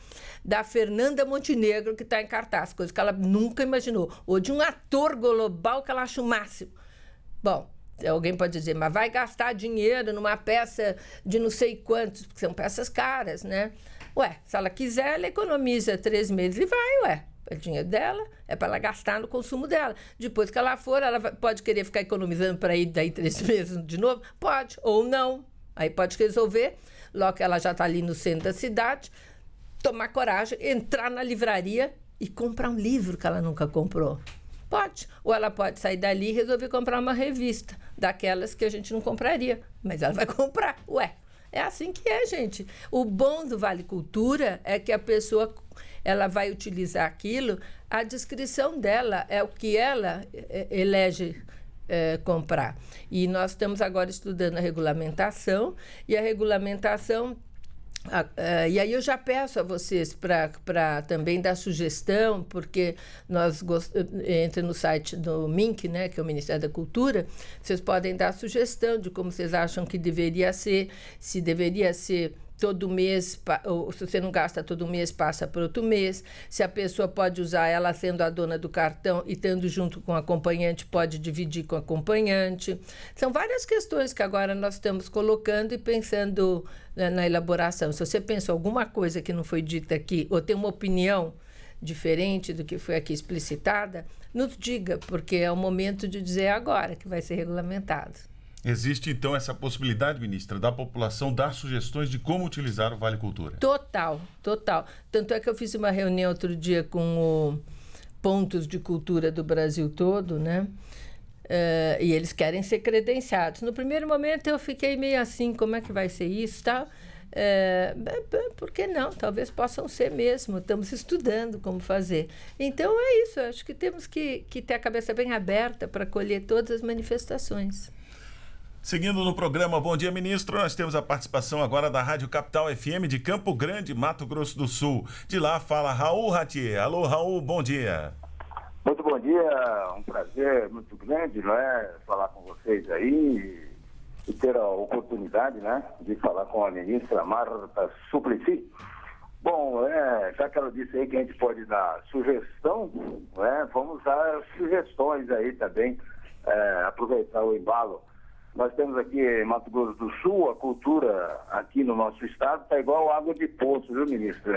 da Fernanda Montenegro, que está em cartaz, coisa que ela nunca imaginou, ou de um ator global que ela acha o máximo. Bom, Alguém pode dizer, mas vai gastar dinheiro numa peça de não sei quantos, porque são peças caras, né? Ué, se ela quiser, ela economiza três meses e vai, ué. É dinheiro dela, é para ela gastar no consumo dela. Depois que ela for, ela pode querer ficar economizando para ir daí três [laughs] meses de novo? Pode, ou não. Aí pode resolver, logo que ela já está ali no centro da cidade, tomar coragem, entrar na livraria e comprar um livro que ela nunca comprou. Pode. Ou ela pode sair dali e resolver comprar uma revista, daquelas que a gente não compraria, mas ela vai [laughs] comprar. Ué, é assim que é, gente. O bom do Vale Cultura é que a pessoa ela vai utilizar aquilo, a descrição dela é o que ela é, elege é, comprar. E nós estamos agora estudando a regulamentação, e a regulamentação ah, eh, e aí eu já peço a vocês para também dar sugestão, porque nós eh, entre no site do MINC, né, que é o Ministério da Cultura, vocês podem dar sugestão de como vocês acham que deveria ser, se deveria ser todo mês, ou se você não gasta todo mês, passa para outro mês. Se a pessoa pode usar ela sendo a dona do cartão e tendo junto com o acompanhante, pode dividir com o acompanhante. São várias questões que agora nós estamos colocando e pensando né, na elaboração. Se você pensou alguma coisa que não foi dita aqui ou tem uma opinião diferente do que foi aqui explicitada, nos diga, porque é o momento de dizer agora que vai ser regulamentado. Existe então essa possibilidade, ministra, da população dar sugestões de como utilizar o Vale Cultura? Total, total. Tanto é que eu fiz uma reunião outro dia com o pontos de cultura do Brasil todo, né? Uh, e eles querem ser credenciados. No primeiro momento eu fiquei meio assim, como é que vai ser isso, tal. Uh, por que não? Talvez possam ser mesmo. Estamos estudando como fazer. Então é isso. Acho que temos que, que ter a cabeça bem aberta para colher todas as manifestações. Seguindo no programa Bom Dia Ministro, nós temos a participação agora da Rádio Capital FM de Campo Grande, Mato Grosso do Sul. De lá fala Raul Ratier. Alô, Raul, bom dia. Muito bom dia, um prazer muito grande, não é? Falar com vocês aí e ter a oportunidade, né, de falar com a ministra Marta Suplicy. Bom, é, já que ela disse aí que a gente pode dar sugestão, né, vamos dar sugestões aí também, é, aproveitar o embalo nós temos aqui em Mato Grosso do Sul, a cultura aqui no nosso estado está igual água de poço, viu, ministro?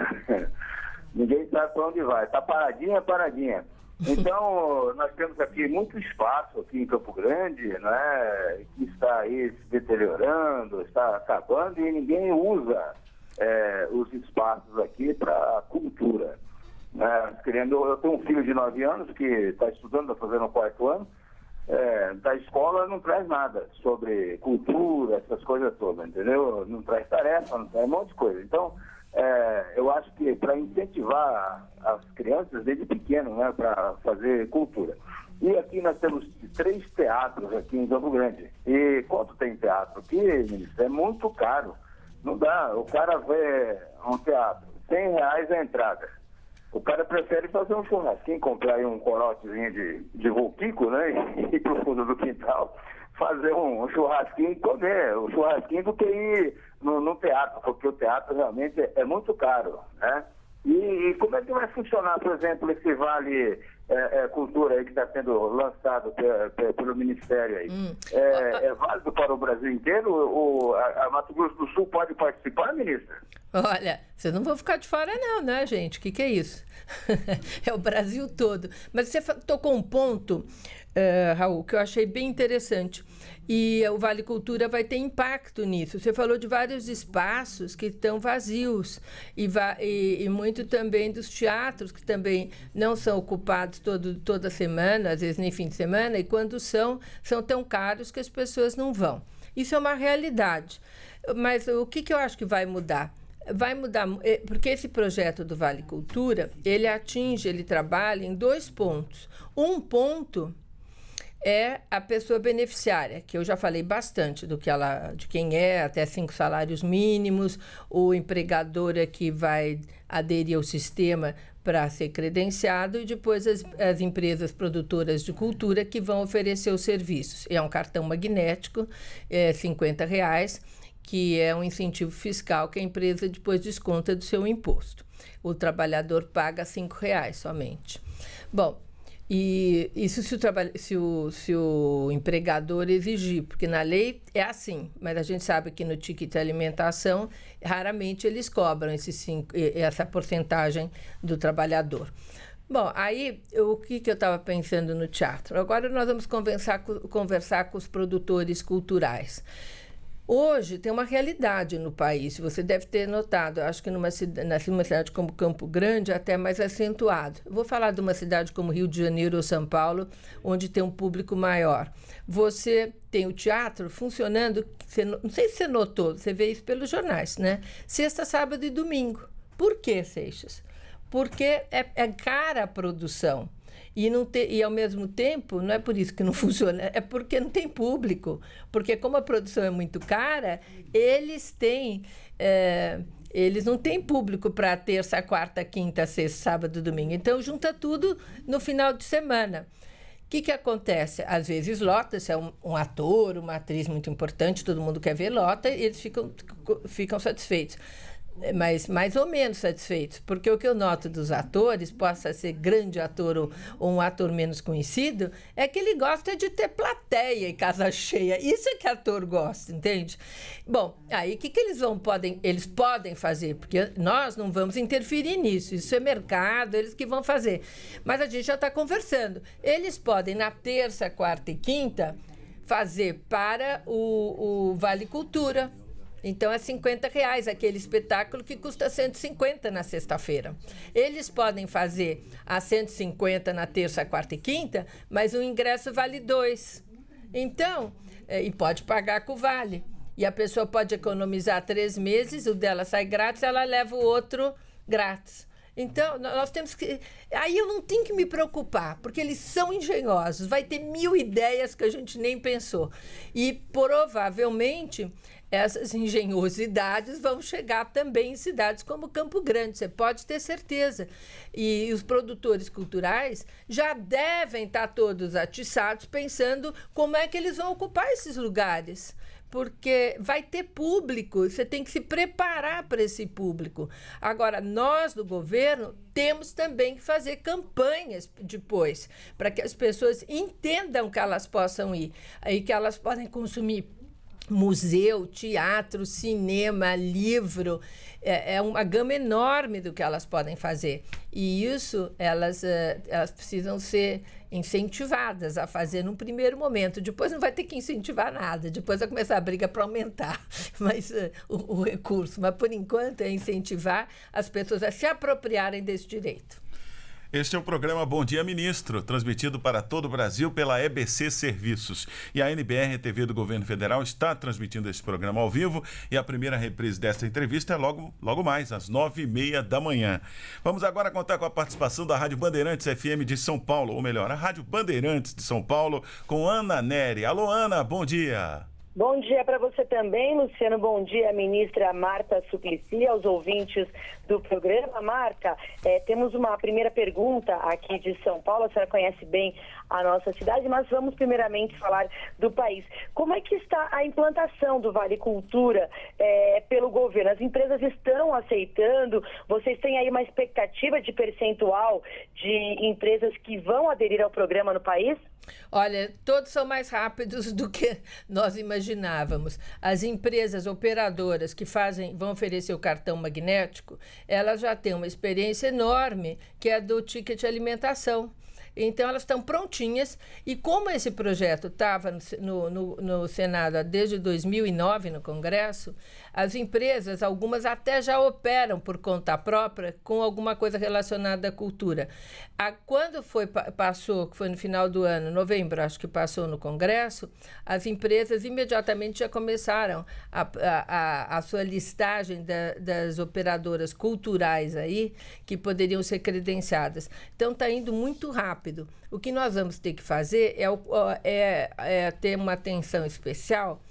[laughs] Ninguém sabe para onde vai. Está paradinha, paradinha. [laughs] Então, nós temos aqui muito espaço aqui em Campo Grande, né, que está aí se deteriorando, está acabando e ninguém usa é, os espaços aqui para a cultura. Né? eu tenho um filho de 9 anos que está estudando, está fazendo o quarto ano, é, da escola não traz nada sobre cultura, essas coisas todas, entendeu? Não traz tarefa, não traz um monte de coisa. Então, é, eu acho que para incentivar as crianças desde pequeno, né, para fazer cultura. E aqui nós temos três teatros aqui em Campo Grande. E quanto tem teatro aqui, ministro? É muito caro. Não dá. O cara vê um teatro, 100 reais a entrada. O cara prefere fazer um churrasquinho, comprar aí um corotezinho de, de vulquico, né? E ir pro fundo do quintal fazer um, churrasquinho e comer. O um churrasquinho do que ir no, no, teatro, porque o teatro realmente é, é muito caro, né? E, e, como é que vai funcionar, por exemplo, esse vale é, é, cultura aí que está sendo lançado pelo Ministério aí. Hum. É, é, válido para o Brasil inteiro? O, a, a, Mato Grosso do Sul pode participar, ministra? Olha, vocês não vão ficar de fora não, né, gente? O que, que é isso? [laughs] é o Brasil todo. Mas você tocou um ponto, uh, Raul, que eu achei bem interessante. E o Vale Cultura vai ter impacto nisso. Você falou de vários espaços que estão vazios e, va e, e muito também dos teatros que também não são ocupados todo, toda semana, às vezes nem fim de semana, e quando são, são tão caros que as pessoas não vão. Isso é uma realidade. Mas o que, que eu acho que vai mudar? vai mudar eh, porque esse projeto do Vale Cultura ele atinge ele trabalha em dois pontos um ponto é a pessoa beneficiária, que eu já falei bastante do que ela, de quem é, até cinco salários mínimos, o empregador é que vai aderir ao sistema para ser credenciado e depois as, as, empresas produtoras de cultura que vão oferecer os serviços. É um cartão magnético, é 50 reais, que é um incentivo fiscal que a empresa depois desconta do seu imposto. O trabalhador paga R$ reais somente. Bom, e isso se o, se, o, se o empregador exigir, porque na lei é assim, mas a gente sabe que no ticket alimentação, raramente eles cobram esse cinco, essa porcentagem do trabalhador. Bom, aí o que, que eu estava pensando no teatro? Agora nós vamos conversar, conversar com os produtores culturais. Hoje tem uma realidade no país, você deve ter notado, acho que numa, cidade, numa cidade como Campo Grande até mais acentuado. Vou falar de uma cidade como Rio de Janeiro ou São Paulo, onde tem um público maior. Você tem o teatro funcionando, você, não sei se você notou, você vê isso pelos jornais, né? Sexta, sábado e domingo. Por que, Seixas? Porque é, é cara a produção. E, não te, e ao mesmo tempo, não é por isso que não [laughs] funciona, é porque não tem público. Porque como a produção é muito cara, eles têm. É, eles não têm público para terça, quarta, quinta, sexta, sábado, domingo. Então junta tudo no final de semana. O que, que acontece? Às vezes lota, se é um, um, ator, uma atriz muito importante, todo mundo quer ver lota, e eles ficam, ficam satisfeitos. É, mas mais ou menos satisfeitos, porque o que eu noto dos atores, possa ser grande ator ou, ou, um ator menos conhecido, é que ele gosta de ter plateia e casa cheia. Isso é que ator gosta, entende? Bom, aí o que, que eles vão podem eles podem fazer, porque nós não vamos interferir nisso. Isso é mercado, eles que vão fazer. Mas a gente já está conversando. Eles podem na terça, quarta e quinta fazer para o, o Vale Cultura então é 50 reais aquele espetáculo que custa 150 na sexta-feira. Eles podem fazer a 150 na terça, quarta e quinta, mas o ingresso vale dois. Então, é, e pode pagar com o vale. E a pessoa pode economizar três meses, o dela sai grátis, ela leva o outro grátis. Então, nós temos que. Aí eu não tenho que me preocupar, porque eles são engenhosos. Vai ter mil ideias que a gente nem pensou. E provavelmente essas engenhosidades vão chegar também em cidades como Campo Grande, você pode ter certeza. E os produtores culturais já devem estar todos atiçados pensando como é que eles vão ocupar esses lugares porque vai ter público, você tem que se preparar para esse público. Agora, nós do governo temos também que fazer campanhas depois, para que as pessoas entendam que elas possam ir e que elas podem consumir museu, teatro, cinema, livro, é, é, uma gama enorme do que elas podem fazer. E isso elas, eh, elas precisam ser incentivadas a fazer num primeiro momento. Depois não vai ter que incentivar nada, depois vai começar a briga para aumentar [laughs] mas, eh, o, o recurso. Mas por enquanto é incentivar as pessoas a se apropriarem desse direito. Este é o programa Bom Dia Ministro, transmitido para todo o Brasil pela EBC Serviços. E a NBR TV do Governo Federal está transmitindo este programa ao vivo e a primeira reprise desta entrevista é logo, logo mais, às nove e meia da manhã. Vamos agora contar com a participação da Rádio Bandeirantes FM de São Paulo, ou melhor, a Rádio Bandeirantes de São Paulo, com Ana Neri. Alô, Ana, bom dia. Bom dia para você também, Luciano. Bom dia, ministra Marta Suplicy, aos ouvintes do programa, Marca, é, eh, temos uma primeira pergunta aqui de São Paulo. A senhora conhece bem a nossa cidade, mas vamos primeiramente falar do país. Como é que está a implantação do Vale Cultura é, pelo governo? As empresas estão aceitando? Vocês têm aí uma expectativa de percentual de empresas que vão aderir ao programa no país? Olha, todos são mais rápidos do que nós imaginávamos. As empresas operadoras que fazem, vão oferecer o cartão magnético, ela já tem uma experiência enorme, que é do ticket alimentação. Então, elas estão prontinhas. E como esse projeto estava no, no, no Senado desde 2009, no Congresso, as empresas, algumas até já operam por conta própria com alguma coisa relacionada à cultura. A, quando foi passou, que foi no final do ano, novembro, acho que passou no Congresso, as empresas imediatamente já começaram a, a, a sua listagem da, das operadoras culturais aí que poderiam ser credenciadas. Então está indo muito rápido. O que nós vamos ter que fazer é, é, é ter uma atenção especial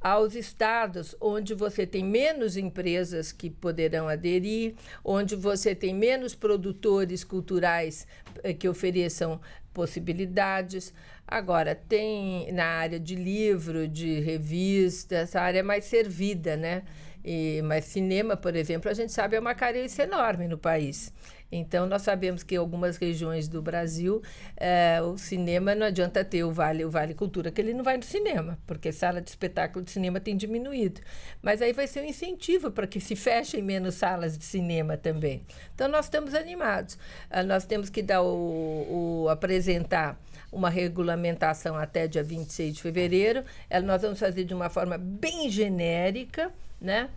aos estados onde você tem menos empresas que poderão aderir, onde você tem menos produtores culturais eh, que ofereçam possibilidades. Agora, tem na área de livro, de revista, essa área é mais servida, né? E, mas cinema, por exemplo, a gente sabe é uma carência enorme no país. Então, nós sabemos que em algumas regiões do Brasil, eh, o cinema não adianta ter o Vale, o Vale Cultura, que ele não vai no cinema, porque sala de espetáculo de cinema tem diminuído. Mas aí vai ser um incentivo para que se fechem menos salas de cinema também. Então, nós estamos animados. Ah, nós temos que dar o, o, apresentar uma regulamentação até dia 26 de fevereiro. nós vamos fazer de uma forma bem genérica né?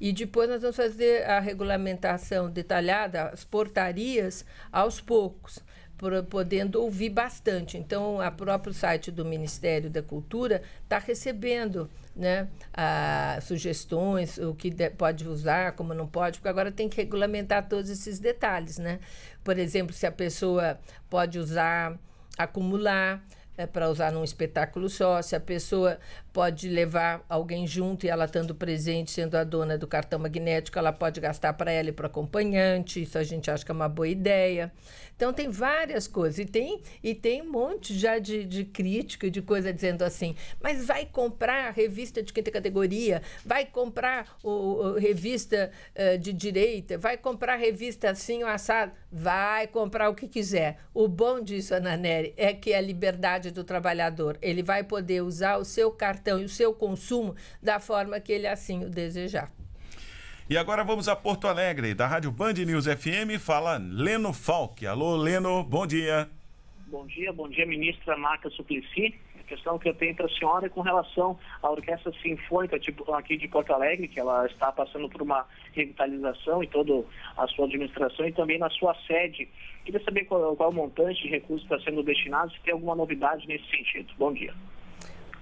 E depois nós vamos fazer a regulamentação detalhada, as portarias, aos poucos, podendo ouvir bastante. Então, o próprio site do Ministério da Cultura está recebendo né, a, sugestões, o que de, pode usar, como não pode, porque agora tem que regulamentar todos esses detalhes. Né? Por exemplo, se a pessoa pode usar, acumular. É, para usar num espetáculo só, se a pessoa pode levar alguém junto e ela estando presente, sendo a dona do cartão magnético, ela pode gastar para ela e para o acompanhante. Isso a gente acha que é uma boa ideia. Então tem várias coisas e tem e tem um monte já de, de crítica e de coisa dizendo assim, mas vai comprar a revista de quinta categoria, vai comprar o, o revista uh, de direita, vai comprar revista assim o assado, vai comprar o que quiser. O bom disso, Ana Nery, é que é a liberdade do trabalhador. Ele vai poder usar o seu cartão cartão e o seu consumo da forma que ele assim o desejar. E agora vamos a Porto Alegre, da Rádio Band News FM, fala Leno Falque. Alô, Leno, bom dia. Bom dia, bom dia, ministra Marca Suplicy. A questão que eu tenho para a senhora é com relação à Orquestra Sinfônica tipo, aqui de Porto Alegre, que ela está passando por uma revitalização em toda a sua administração e também na sua sede. Queria saber qual, qual o montante de recursos está sendo destinado, se tem alguma novidade nesse sentido. Bom dia.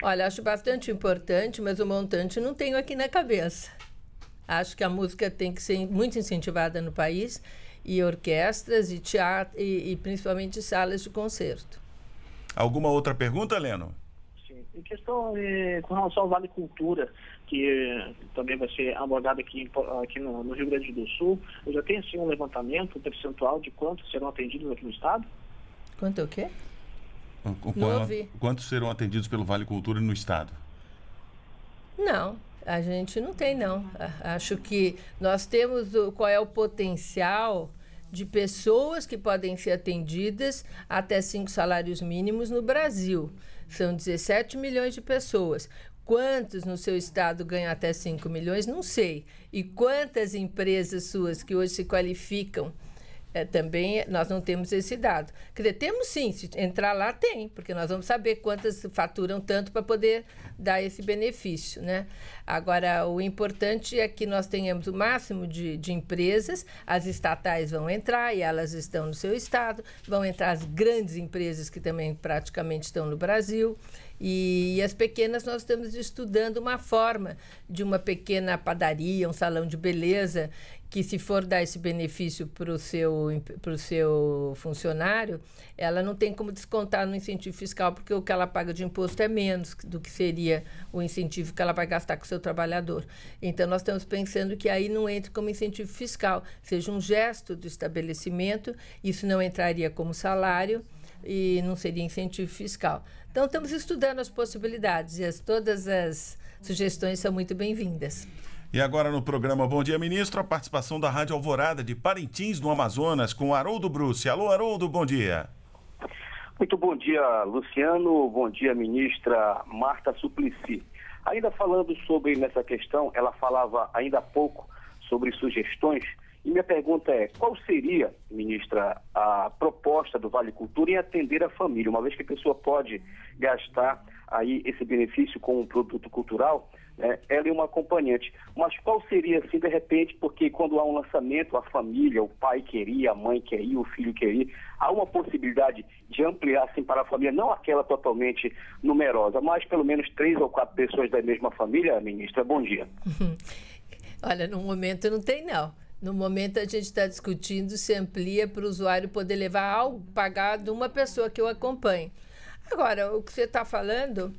Olha, acho bastante importante, mas o montante não tenho aqui na cabeça. Acho que a música tem que ser muito incentivada no país e orquestras e teatro e, e principalmente salas de concerto. Alguma outra pergunta, Leno? Sim. Em questão eh, com relação ao Vale Cultura, que é, também vai ser abordado aqui, aqui no, no, Rio Grande do Sul, eu já tenho assim um levantamento, um percentual de quantos serão atendidos aqui no estado? Quanto é o quê? Quantos serão atendidos pelo Vale Cultura no Estado? Não, a gente não tem, não. Acho que nós temos o, qual é o potencial de pessoas que podem ser atendidas até cinco salários mínimos no Brasil. São 17 milhões de pessoas. Quantos no seu estado ganham até 5 milhões? Não sei. E quantas empresas suas que hoje se qualificam é, também nós não temos esse dado. Quer dizer, temos sim, se entrar lá tem, porque nós vamos saber quantas faturam tanto para poder dar esse benefício. Né? Agora, o importante é que nós tenhamos o máximo de, de empresas, as estatais vão entrar e elas estão no seu estado, vão entrar as grandes empresas que também praticamente estão no Brasil. E, as pequenas nós estamos estudando uma forma de uma pequena padaria, um salão de beleza que se for dar esse benefício para o seu, o seu funcionário, ela não tem como descontar no incentivo fiscal, porque o que ela paga de imposto é menos do que seria o incentivo que ela vai gastar com o seu trabalhador. Então, nós estamos pensando que aí não entre como incentivo fiscal, seja um gesto do estabelecimento, isso não entraria como salário e não seria incentivo fiscal. Então, estamos estudando as possibilidades e as, todas as sugestões são muito bem-vindas. E agora no programa Bom Dia Ministro, a participação da Rádio Alvorada de Parintins, no Amazonas, com Haroldo Bruce. Alô, Haroldo, bom dia. Muito bom dia, Luciano. Bom dia, ministra Marta Suplicy. Ainda falando sobre nessa questão, ela falava ainda há pouco sobre sugestões e minha pergunta é: qual seria, ministra, a proposta do Vale Cultura em atender a família, uma vez que a pessoa pode gastar aí esse benefício com um produto cultural, né, ela é uma acompanhante. Mas qual seria, assim, de repente, porque quando há um lançamento, a família, o pai queria, a mãe queria, o filho queria, há uma possibilidade de ampliar, assim, para a família, não aquela totalmente numerosa, mas pelo menos três ou quatro pessoas da mesma família, ministra? Bom dia. [laughs] Olha, no momento não tem, não. No momento a gente está discutindo se amplia para o usuário poder levar algo pagar de uma pessoa que o acompanhe. Agora, o que você está falando,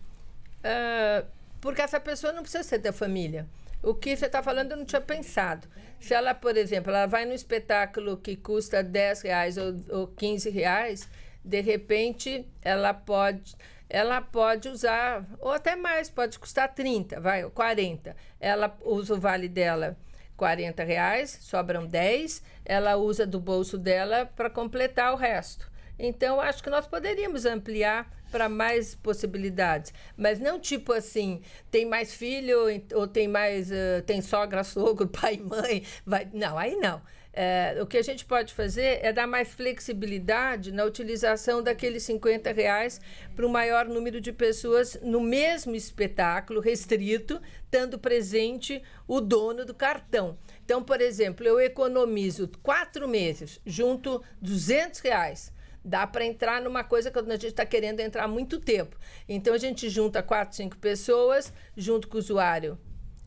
uh, porque essa pessoa não precisa ser da família. O que você está falando eu não tinha pensado. Se ela, por exemplo, ela vai no espetáculo que custa 10 reais ou, ou 15 reais, de repente ela pode ela pode usar, ou até mais, pode custar 30, vai, 40. Ela usa o vale dela 40 reais, sobram 10, ela usa do bolso dela para completar o resto. Então, acho que nós poderíamos ampliar para mais possibilidades, mas não tipo assim, tem mais filho ou tem mais, uh, tem sogra, [laughs] sogro, pai e mãe, vai, não, aí não. É, o que a gente pode fazer é dar mais flexibilidade na utilização daqueles 50 reais para o maior número de pessoas no mesmo espetáculo restrito, estando presente o dono do cartão. Então, por exemplo, eu economizo quatro meses, junto 200 reais dá para entrar numa coisa que a gente está querendo entrar há muito tempo. Então a gente junta quatro, cinco pessoas junto com o usuário.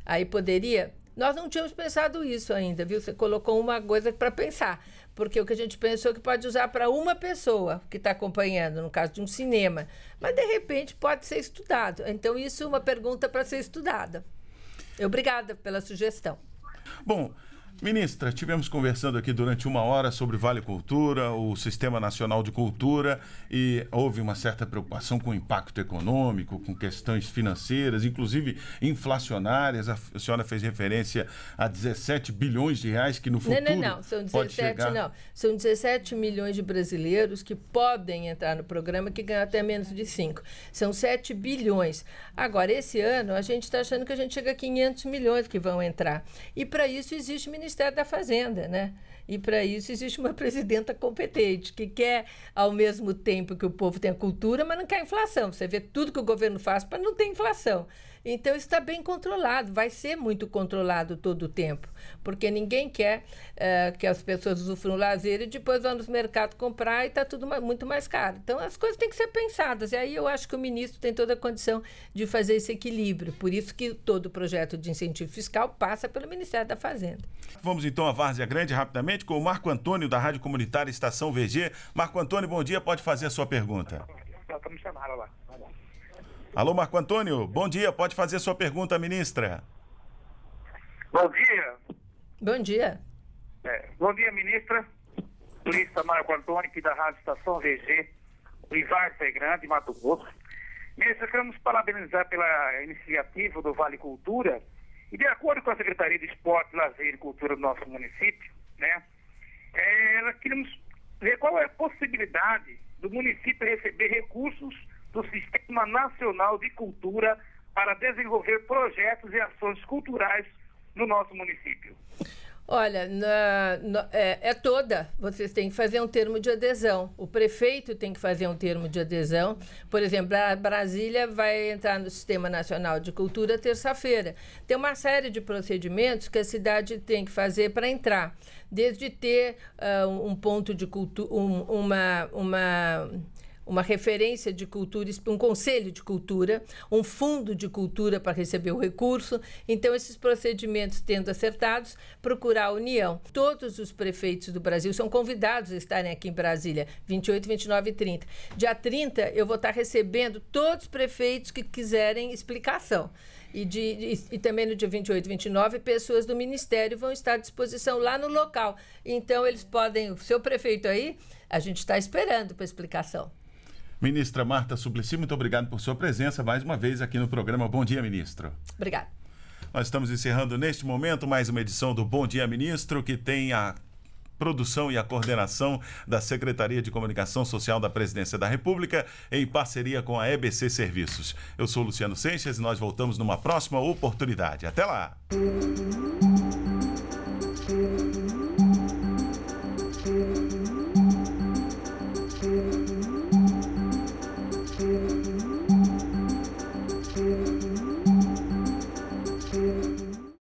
Aí poderia nós não tínhamos pensado isso ainda, viu? Você colocou uma coisa para pensar, porque o que a gente pensou é que pode usar para uma pessoa que está acompanhando, no caso de um cinema, mas de repente pode ser estudado. Então, isso é uma pergunta para ser estudada. Obrigada pela sugestão. Bom, Ministra, tivemos conversando aqui durante uma hora sobre Vale Cultura, o Sistema Nacional de Cultura, e houve uma certa preocupação com o impacto econômico, com questões financeiras, inclusive inflacionárias. A senhora fez referência a 17 bilhões de reais que no futuro. Não, não, não. São 17, chegar... não. São 17 milhões de brasileiros que podem entrar no programa que ganham até menos de 5. São 7 bilhões. Agora, esse ano, a gente está achando que a gente chega a 500 milhões que vão entrar. E para isso existe ministério Ministério da Fazenda, né? E para isso existe uma [laughs] presidenta competente, que quer, ao mesmo tempo que o povo tenha cultura, mas não quer inflação. Você vê tudo que o governo faz para não ter inflação. Então está bem controlado, vai ser muito controlado todo o tempo, porque ninguém quer eh, que as pessoas usufruam lazer e depois vão no mercado comprar e está tudo muito mais caro. Então as coisas têm que ser pensadas, e aí eu acho que o ministro tem toda a condição de fazer esse equilíbrio, por isso que todo o projeto de incentivo fiscal passa pelo Ministério da Fazenda. Vamos então à Várzea Grande rapidamente com o Marco Antônio da Rádio Comunitária Estação VG. Marco Antônio, bom dia, pode fazer a sua pergunta. Já me chamaram lá. Alô, Marco Antônio, bom dia. Pode fazer sua pergunta, ministra. Bom dia. Bom dia. É, bom dia, ministra. Polícia Marco Antônio, aqui da Rádio Estação VG, em Várzea Grande, Mato Grosso. Ministra, queremos parabenizar pela iniciativa do Vale Cultura e, de acordo com a Secretaria de Esporte, Lazer e Cultura do nosso município, né, é, queremos ver qual é a possibilidade do município receber recursos do Sistema Nacional de Cultura para desenvolver projetos e ações culturais no nosso município? Olha, na, na, é, é, toda. Vocês têm que fazer um termo de adesão. O prefeito tem que fazer um termo de adesão. Por exemplo, a Brasília vai entrar no Sistema Nacional de Cultura terça-feira. Tem uma série de procedimentos que a cidade tem que fazer para entrar, desde ter uh, um ponto de cultura, um, uma, uma uma referência de cultura, um conselho de cultura, um fundo de cultura para receber o recurso. Então, esses procedimentos tendo acertados, procurar a união. Todos os prefeitos do Brasil são convidados a estarem aqui em Brasília, 28, 29 e 30. Dia 30, eu vou estar recebendo todos os prefeitos que quiserem explicação. E, de, e, e, também no dia 28 e 29, pessoas do Ministério vão estar à disposição lá no local. Então, eles podem, o seu prefeito aí, a gente está esperando para explicação. Ministra Marta Suplicy, muito obrigado por sua presença mais uma vez aqui no programa. Bom dia, ministro. Obrigada. Nós estamos encerrando neste momento mais uma edição do Bom Dia Ministro, que tem a produção e a coordenação da Secretaria de Comunicação Social da Presidência da República, em parceria com a EBC Serviços. Eu sou Luciano Seixas e nós voltamos numa próxima oportunidade. Até lá!